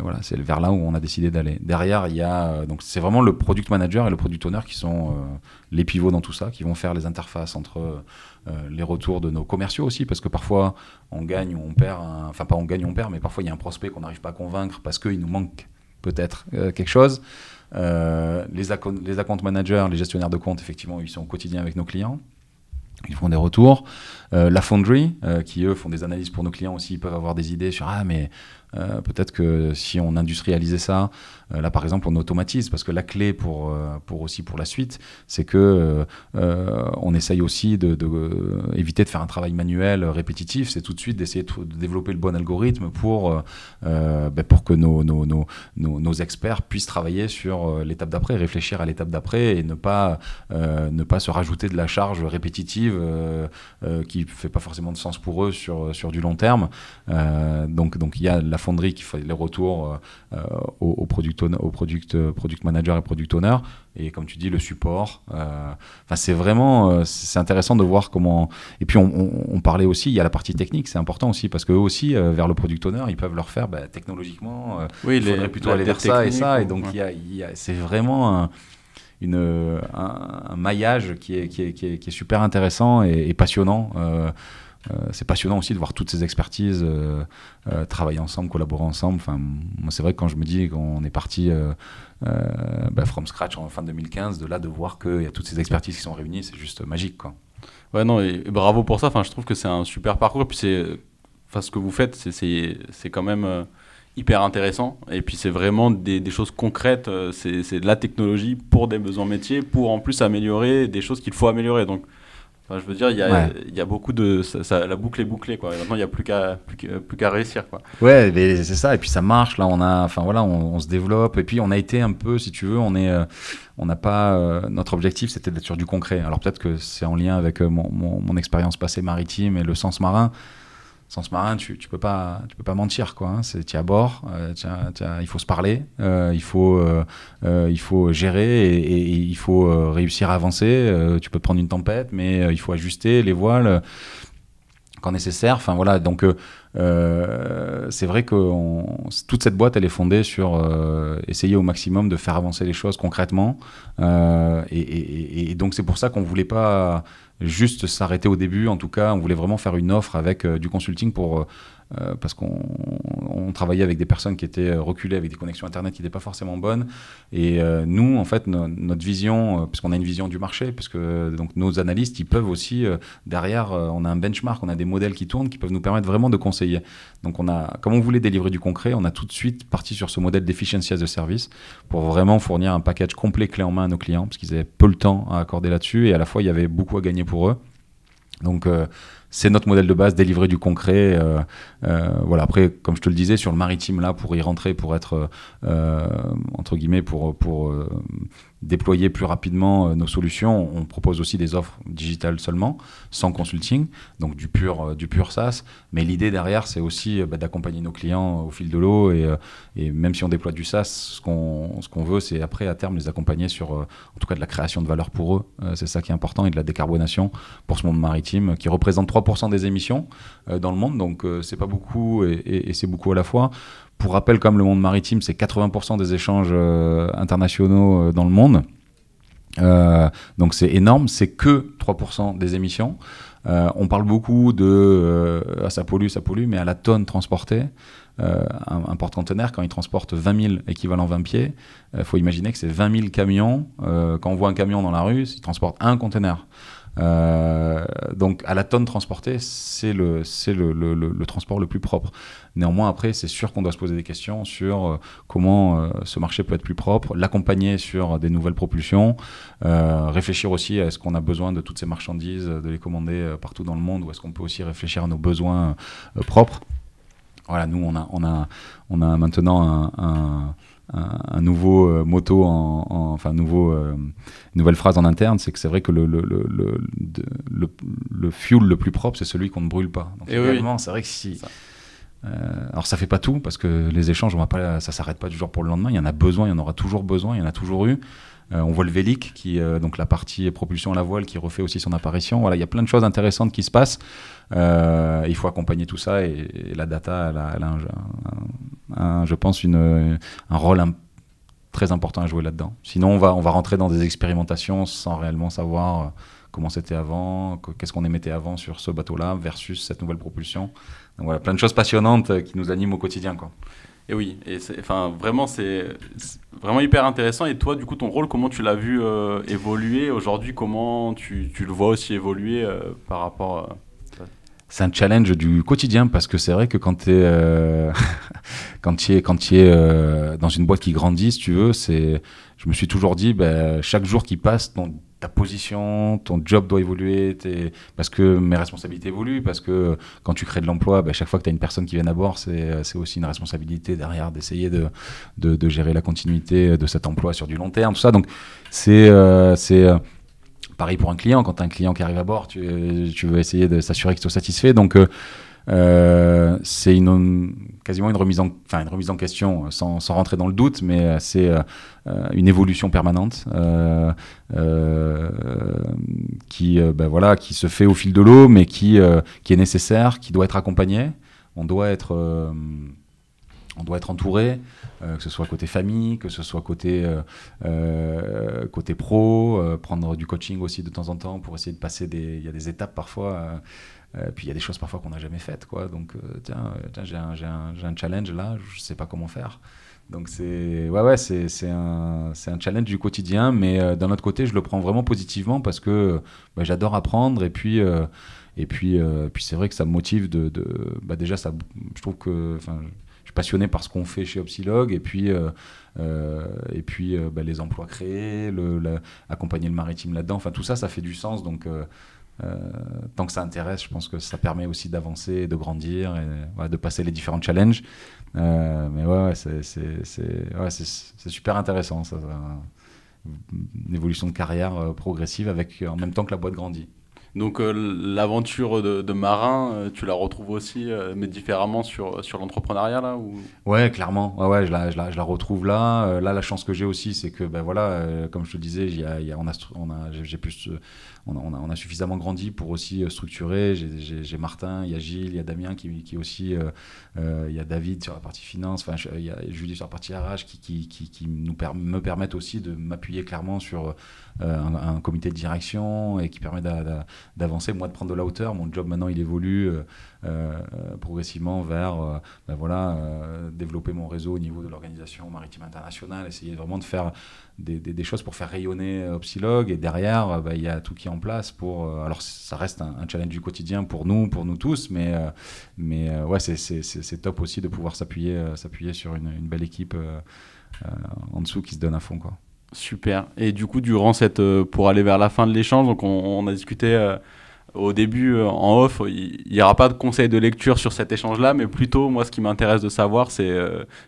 voilà, c'est vers là où on a décidé d'aller. Derrière, il y a... Donc c'est vraiment le product manager et le product owner qui sont les pivots dans tout ça, qui vont faire les interfaces entre... les retours de nos commerciaux aussi, parce que parfois on gagne ou on perd, enfin pas on gagne, ou on perd, mais parfois il y a un prospect qu'on n'arrive pas à convaincre parce qu'il nous manque peut-être quelque chose. Euh, les, les account managers, les gestionnaires de comptes, effectivement, ils sont au quotidien avec nos clients. Ils font des retours. Euh, la fonderie, euh, qui eux font des analyses pour nos clients aussi, ils peuvent avoir des idées sur ah, mais euh, peut-être que si on industrialisait ça, euh, là par exemple on automatise, parce que la clé pour, euh, pour aussi pour la suite, c'est que on essaye aussi de, de éviter de faire un travail manuel répétitif, c'est tout de suite d'essayer de, développer le bon algorithme pour, ben, pour que nos nos, nos, nos, experts puissent travailler sur l'étape d'après, réfléchir à l'étape d'après et ne pas, ne pas se rajouter de la charge répétitive qui ne fait pas forcément de sens pour eux sur, sur du long terme. donc il y a la fonderie qui fait les retours euh, euh, au aux, product, aux product, euh, product managers et product owners. Et comme tu dis, le support. Enfin, c'est vraiment c'est intéressant de voir comment. Et puis, on, parlait aussi, il y a la partie technique, c'est important aussi, parce qu'eux aussi, vers le product owner, ils peuvent leur faire bah, technologiquement, oui, plutôt aller vers ça et ça. Et donc, y a, c'est vraiment. Un, une, un, maillage qui est, qui est, super intéressant et, passionnant. Euh, c'est passionnant aussi de voir toutes ces expertises euh, euh, travailler ensemble, collaborer ensemble. Enfin, c'est vrai que quand je me dis qu'on est parti ben, from scratch en fin 2015, de là de voir qu'il y a toutes ces expertises qui sont réunies, c'est juste magique. Quoi. Ouais, non, et, bravo pour ça. Enfin, je trouve que c'est un super parcours. Puis c'est, ce que vous faites, c'est quand même hyper intéressant. Et puis c'est vraiment des, des, choses concrètes, c'est de la technologie pour des besoins métiers, pour en plus améliorer des choses qu'il faut améliorer. Donc je veux dire, il y, a, beaucoup de. Ça, la boucle est bouclée, quoi. maintenant, il n'y a plus qu'à plus, qu'à réussir, quoi. Ouais, c'est ça. Et puis, ça marche. Là, on a. Enfin, voilà, on, se développe. Et puis, on a été un peu, si tu veux, on est. Euh, on n'a pas. Euh, notre objectif, c'était d'être sur du concret. Alors, peut-être que c'est en lien avec euh, mon, mon, mon expérience passée maritime et le sens marin. Sans marin, tu, tu peux pas, tu peux pas mentir quoi. Hein. C'est à bord, euh, il faut se parler, euh, il faut, euh, il faut gérer et, il faut réussir à avancer. tu peux prendre une tempête, mais il faut ajuster les voiles quand nécessaire. Enfin voilà, donc c'est vrai que toute cette boîte, elle est fondée sur essayer au maximum de faire avancer les choses concrètement. et, et, donc c'est pour ça qu'on voulait pas juste s'arrêter au début. En tout cas, on voulait vraiment faire une offre avec euh, du consulting pour euh, euh, parce qu'on travaillait avec des personnes qui étaient euh, reculées, avec des connexions Internet qui n'étaient pas forcément bonnes. Et euh, nous, en fait, notre vision, puisqu'on a une vision du marché, puisque donc, nos analystes, ils peuvent aussi, derrière, on a un benchmark, on a des modèles qui tournent qui peuvent nous permettre vraiment de conseiller. Donc, comme on voulait délivrer du concret, on a tout de suite parti sur ce modèle d'efficiency as a service pour vraiment fournir un package complet clé en main à nos clients, parce qu'ils avaient peu le temps à accorder là-dessus. Et à la fois, il y avait beaucoup à gagner pour eux. Donc euh, c'est notre modèle de base, délivrer du concret. Euh, euh, voilà. Après, comme je te le disais, sur le maritime là, pour y rentrer, pour être entre guillemets, pour pour déployer plus rapidement euh, nos solutions, on propose aussi des offres digitales seulement, sans consulting, donc du pur, euh, du pur SaaS. Mais l'idée derrière, c'est aussi euh, bah, d'accompagner nos clients au fil de l'eau. Et, même si on déploie du SaaS, ce qu'on ce qu'on veut, c'est après, à terme, les accompagner sur, en tout cas, de la création de valeur pour eux. c'est ça qui est important, et de la décarbonation pour ce monde maritime, qui représente 3% des émissions dans le monde. Donc, c'est pas beaucoup et c'est beaucoup à la fois pour rappel, comme le monde maritime, c'est 80% des échanges euh, internationaux euh, dans le monde. Euh, donc c'est énorme, c'est que 3% des émissions. on parle beaucoup de "à ah, ça pollue, ça pollue, mais à la tonne transportée, un, porte-conteneur, quand il transporte 20 000 équivalents 20 pieds, il faut imaginer que c'est 20 000 camions. quand on voit un camion dans la rue, il transporte un conteneur. Euh, donc à la tonne transportée, c'est le, le, le, le, transport le plus propre. Néanmoins, après, c'est sûr qu'on doit se poser des questions sur euh, comment euh, ce marché peut être plus propre, l'accompagner sur des nouvelles propulsions, réfléchir aussi à est-ce qu'on a besoin de toutes ces marchandises, de les commander partout dans le monde, ou est-ce qu'on peut aussi réfléchir à nos besoins propres. Voilà, nous, on a, on a, on a maintenant un un, nouveau euh, moto, enfin nouveau, euh, nouvelle phrase en interne, c'est que c'est vrai que le, le, le, le, fuel le plus propre, c'est celui qu'on ne brûle pas. Donc, eh c'est vrai que si. Ça. Euh, alors ça fait pas tout parce que les échanges, on va pas, ça s'arrête pas du jour pour le lendemain. Il y en a besoin, il y en aura toujours besoin, il y en a toujours eu. on voit le Vélic, qui, donc la partie propulsion à la voile, qui refait aussi son apparition. Voilà, il y a plein de choses intéressantes qui se passent. Euh, il faut accompagner tout ça et, la data, elle a, un, je pense, une, un rôle très important à jouer là-dedans. Sinon, on va, on va rentrer dans des expérimentations sans réellement savoir euh, comment c'était avant, qu'est-ce qu'on émettait avant sur ce bateau-là versus cette nouvelle propulsion. Donc voilà, plein de choses passionnantes euh, qui nous animent au quotidien. Quoi. Et oui, et enfin, vraiment, c'est vraiment hyper intéressant. Et toi, du coup, ton rôle, comment tu l'as vu évoluer aujourd'hui Comment tu, tu, le vois aussi évoluer par rapport c'est un challenge du quotidien parce que c'est vrai que quand euh, [LAUGHS] tu es, quand es euh, dans une boîte qui grandit, si tu veux, c'est, je me suis toujours dit, ben, chaque jour qui passe, ton, ta position, ton job doit évoluer, parce que mes responsabilités évoluent, parce que quand tu crées de l'emploi, ben, chaque fois que tu as une personne qui vient d'abord, euh, c'est aussi une responsabilité derrière d'essayer de, de, gérer la continuité de cet emploi sur du long terme, tout ça. Donc c'est pareil pour un client, quand un client qui arrive à bord, euh, tu, veux essayer de s'assurer qu'il soit satisfait. Donc, euh, euh, c'est une, quasiment une remise, en, question, sans, rentrer dans le doute, mais c'est une évolution permanente qui, ben voilà, qui se fait au fil de l'eau, mais qui, qui est nécessaire, qui doit être accompagnée. On doit être, on doit être entouré. Euh, que ce soit côté famille, que ce soit côté, euh, euh, côté pro, prendre du coaching aussi de temps en temps pour essayer de passer des, il y a des étapes parfois. puis il y a des choses parfois qu'on n'a jamais faites, quoi. Donc, tiens, j'ai un, un, challenge là, je sais pas comment faire. Donc, c'est ouais, ouais, c'est un, un, challenge du quotidien, mais d'un autre côté, je le prends vraiment positivement parce que bah, j'adore apprendre et puis. et puis, puis c'est vrai que ça me motive de, bah, déjà ça je trouve que passionné par ce qu'on fait chez Opsilog et puis, euh, euh, et puis euh, bah, les emplois créés, le, accompagner le maritime là-dedans. Enfin, tout ça, ça fait du sens. Donc. tant que ça intéresse, je pense que ça permet aussi d'avancer, de grandir, de passer les différents challenges. mais ouais, c'est super intéressant, ça, une évolution de carrière progressive avec en même temps que la boîte grandit. Donc euh, l'aventure de, marin, euh, tu la retrouves aussi, euh, mais différemment sur, sur l'entrepreneuriat là Ouais, clairement. Ouais, je, la, je, la, je la retrouve là. là, la chance que j'ai aussi, c'est que ben voilà, comme je te le disais, y a, on a, on a j'ai plus, on, on a, suffisamment grandi pour aussi structurer. J'ai Martin, il y a Gilles, il y a Damien qui, qui aussi, il y a David sur la partie finance, enfin il y a Julie sur la partie RH qui, qui, qui, qui nous me permettent aussi de m'appuyer clairement sur euh, un, comité de direction et qui permet d'avancer. Moi, de prendre de la hauteur. Mon job maintenant, il évolue euh, euh, progressivement vers ben voilà, développer mon réseau au niveau de l'organisation maritime internationale, essayer vraiment de faire des, choses pour faire rayonner Opsilog. Et derrière, ben, il y a tout qui est en place pour. alors, ça reste un, challenge du quotidien pour nous, pour nous tous, mais, mais ouais, c'est top aussi de pouvoir s'appuyer s'appuyer sur une, une, belle équipe en dessous qui se donne à fond. Quoi. Super. Et du coup, durant cette, euh, pour aller vers la fin de l'échange, donc on, a discuté euh, au début euh, en off, il n'y aura pas de conseils de lecture sur cet échange-là, mais plutôt, moi, ce qui m'intéresse de savoir, c'est,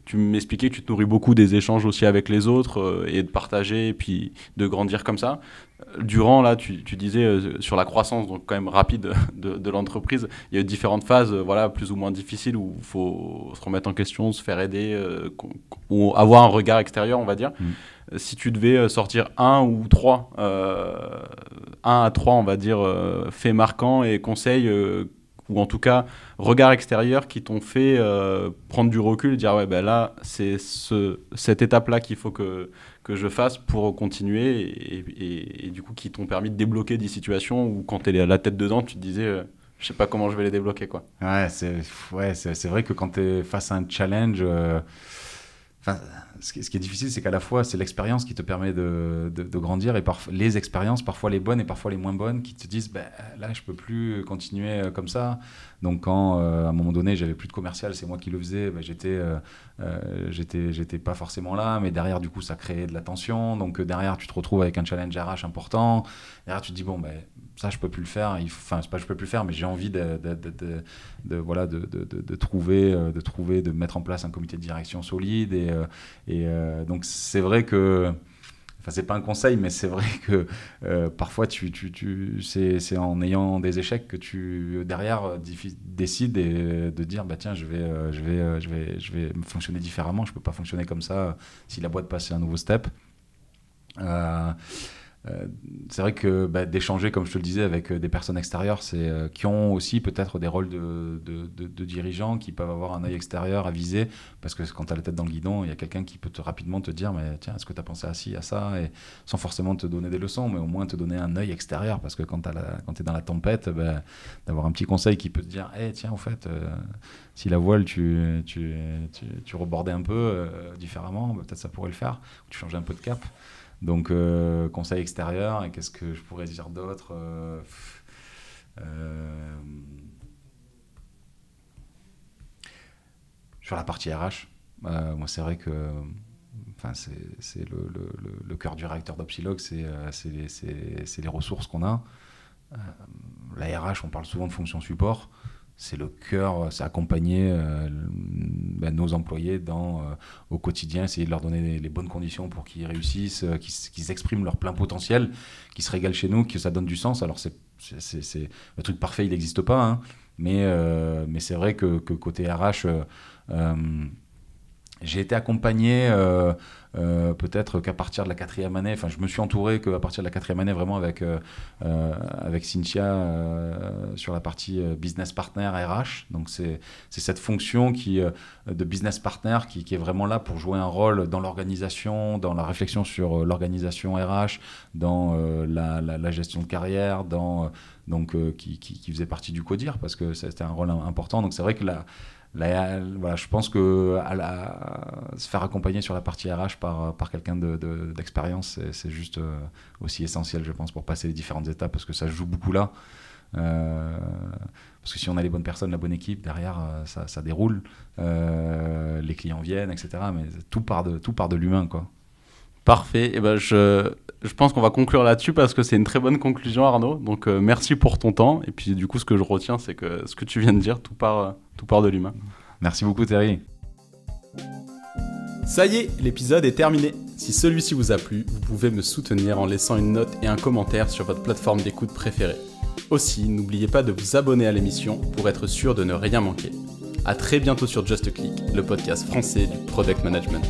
tu m'expliquais que tu te nourris beaucoup des échanges aussi avec les autres et de partager et puis de grandir comme ça. Durant, là, tu, disais sur la croissance, donc quand même rapide de, l'entreprise, il y a eu différentes phases, voilà, plus ou moins difficiles où il faut se remettre en question, se faire aider, ou avoir un regard extérieur, on va dire. Mmh. Euh, si tu devais euh, sortir un ou trois, euh, un à trois, on va dire, faits marquants et conseils ou en tout cas regard extérieur qui t'ont fait prendre du recul et dire ouais ben là c'est ce, cette étape là qu'il faut que, que je fasse pour continuer et, du coup qui t'ont permis de débloquer des situations où quand tu à la tête dedans tu te disais je sais pas comment je vais les débloquer quoi ouais c'est ouais, c'est, vrai que quand tu es face à un challenge ce qui, est difficile, c'est qu'à la fois, c'est l'expérience qui te permet de, grandir et les expériences, parfois les bonnes et parfois les moins bonnes, qui te disent ben là, je peux plus continuer euh, comme ça. Donc, quand euh, à un moment donné, j'avais plus de commercial, c'est moi qui le faisais, bah, j'étais, euh, j'étais, j'étais pas forcément là, mais derrière, du coup, ça créait de la tension. Donc, derrière, tu te retrouves avec un challenge RH important. Derrière, tu te dis bon, ben ça je peux plus le faire enfin c'est pas je peux plus le faire mais j'ai envie de, de, de voilà de, trouver euh, de trouver de mettre en place un comité de direction solide et, euh, et euh, donc c'est vrai que Enfin, c'est pas un conseil, mais c'est vrai que parfois, tu, tu, tu c'est, en ayant des échecs que tu, derrière, décides et, de dire bah, tiens, je vais, je, vais, je, vais, je vais fonctionner différemment, je peux pas fonctionner comme ça si la boîte passe un nouveau step. Euh, c'est vrai que bah, d'échanger, comme je te le disais, avec euh, des personnes extérieures, c'est euh, qui ont aussi peut-être des rôles de, dirigeants, qui peuvent avoir un œil extérieur à viser, parce que quand tu as la tête dans le guidon, il y a quelqu'un qui peut te, rapidement te dire, mais tiens, est-ce que tu as pensé à ci, à ça, et sans forcément te donner des leçons, mais au moins te donner un œil extérieur, parce que quand tu es dans la tempête, bah, d'avoir un petit conseil qui peut te dire, eh tiens, en fait, si la voile, tu, rebordais un peu différemment, bah, peut-être ça pourrait le faire, ou tu changeais un peu de cap. Donc, euh, conseil extérieur, et hein, qu'est-ce que je pourrais dire d'autre euh, euh, Sur la partie RH, moi, c'est vrai que enfin, c'est le, le, cœur du réacteur d'Opsilog, c'est les, les, ressources qu'on a. la RH, on parle souvent de fonction support c'est le cœur, c'est accompagner euh, ben, nos employés dans, euh, au quotidien, essayer de leur donner les, bonnes conditions pour qu'ils réussissent, euh, qu'ils, expriment leur plein potentiel, qu'ils se régalent chez nous, que ça donne du sens. Alors, c'est, le truc parfait, il n'existe pas, hein. mais, mais c'est vrai que, que côté RH, j'ai été accompagné euh, euh, peut-être qu'à partir de la quatrième année, enfin je me suis entouré qu'à partir de la quatrième année vraiment avec, euh, avec Cynthia sur la partie business partner RH. Donc c'est cette fonction qui, de business partner qui, est vraiment là pour jouer un rôle dans l'organisation, dans la réflexion sur l'organisation RH, dans la, gestion de carrière, dans, donc, qui, qui, faisait partie du CODIR parce que c'était un rôle important. Donc c'est vrai que la voilà, je pense que à la, se faire accompagner sur la partie RH par, par quelqu'un d'expérience, de, d'expérience c'est juste euh, aussi essentiel, je pense, pour passer les différentes étapes, parce que ça joue beaucoup là. Euh, parce que si on a les bonnes personnes, la bonne équipe, derrière, euh, ça, ça déroule. les clients viennent, etc. Mais tout part de, tout part de l'humain, quoi. Parfait. Et eh ben, je, pense qu'on va conclure là-dessus parce que c'est une très bonne conclusion, Arnaud. Donc, euh, merci pour ton temps. Et puis, du coup, ce que je retiens, c'est que ce que tu viens de dire, tout part, euh, tout part de l'humain. Merci beaucoup, Thierry. Ça y est, l'épisode est terminé. Si celui-ci vous a plu, vous pouvez me soutenir en laissant une note et un commentaire sur votre plateforme d'écoute préférée. Aussi, n'oubliez pas de vous abonner à l'émission pour être sûr de ne rien manquer. A très bientôt sur Just Click, le podcast français du Product Management.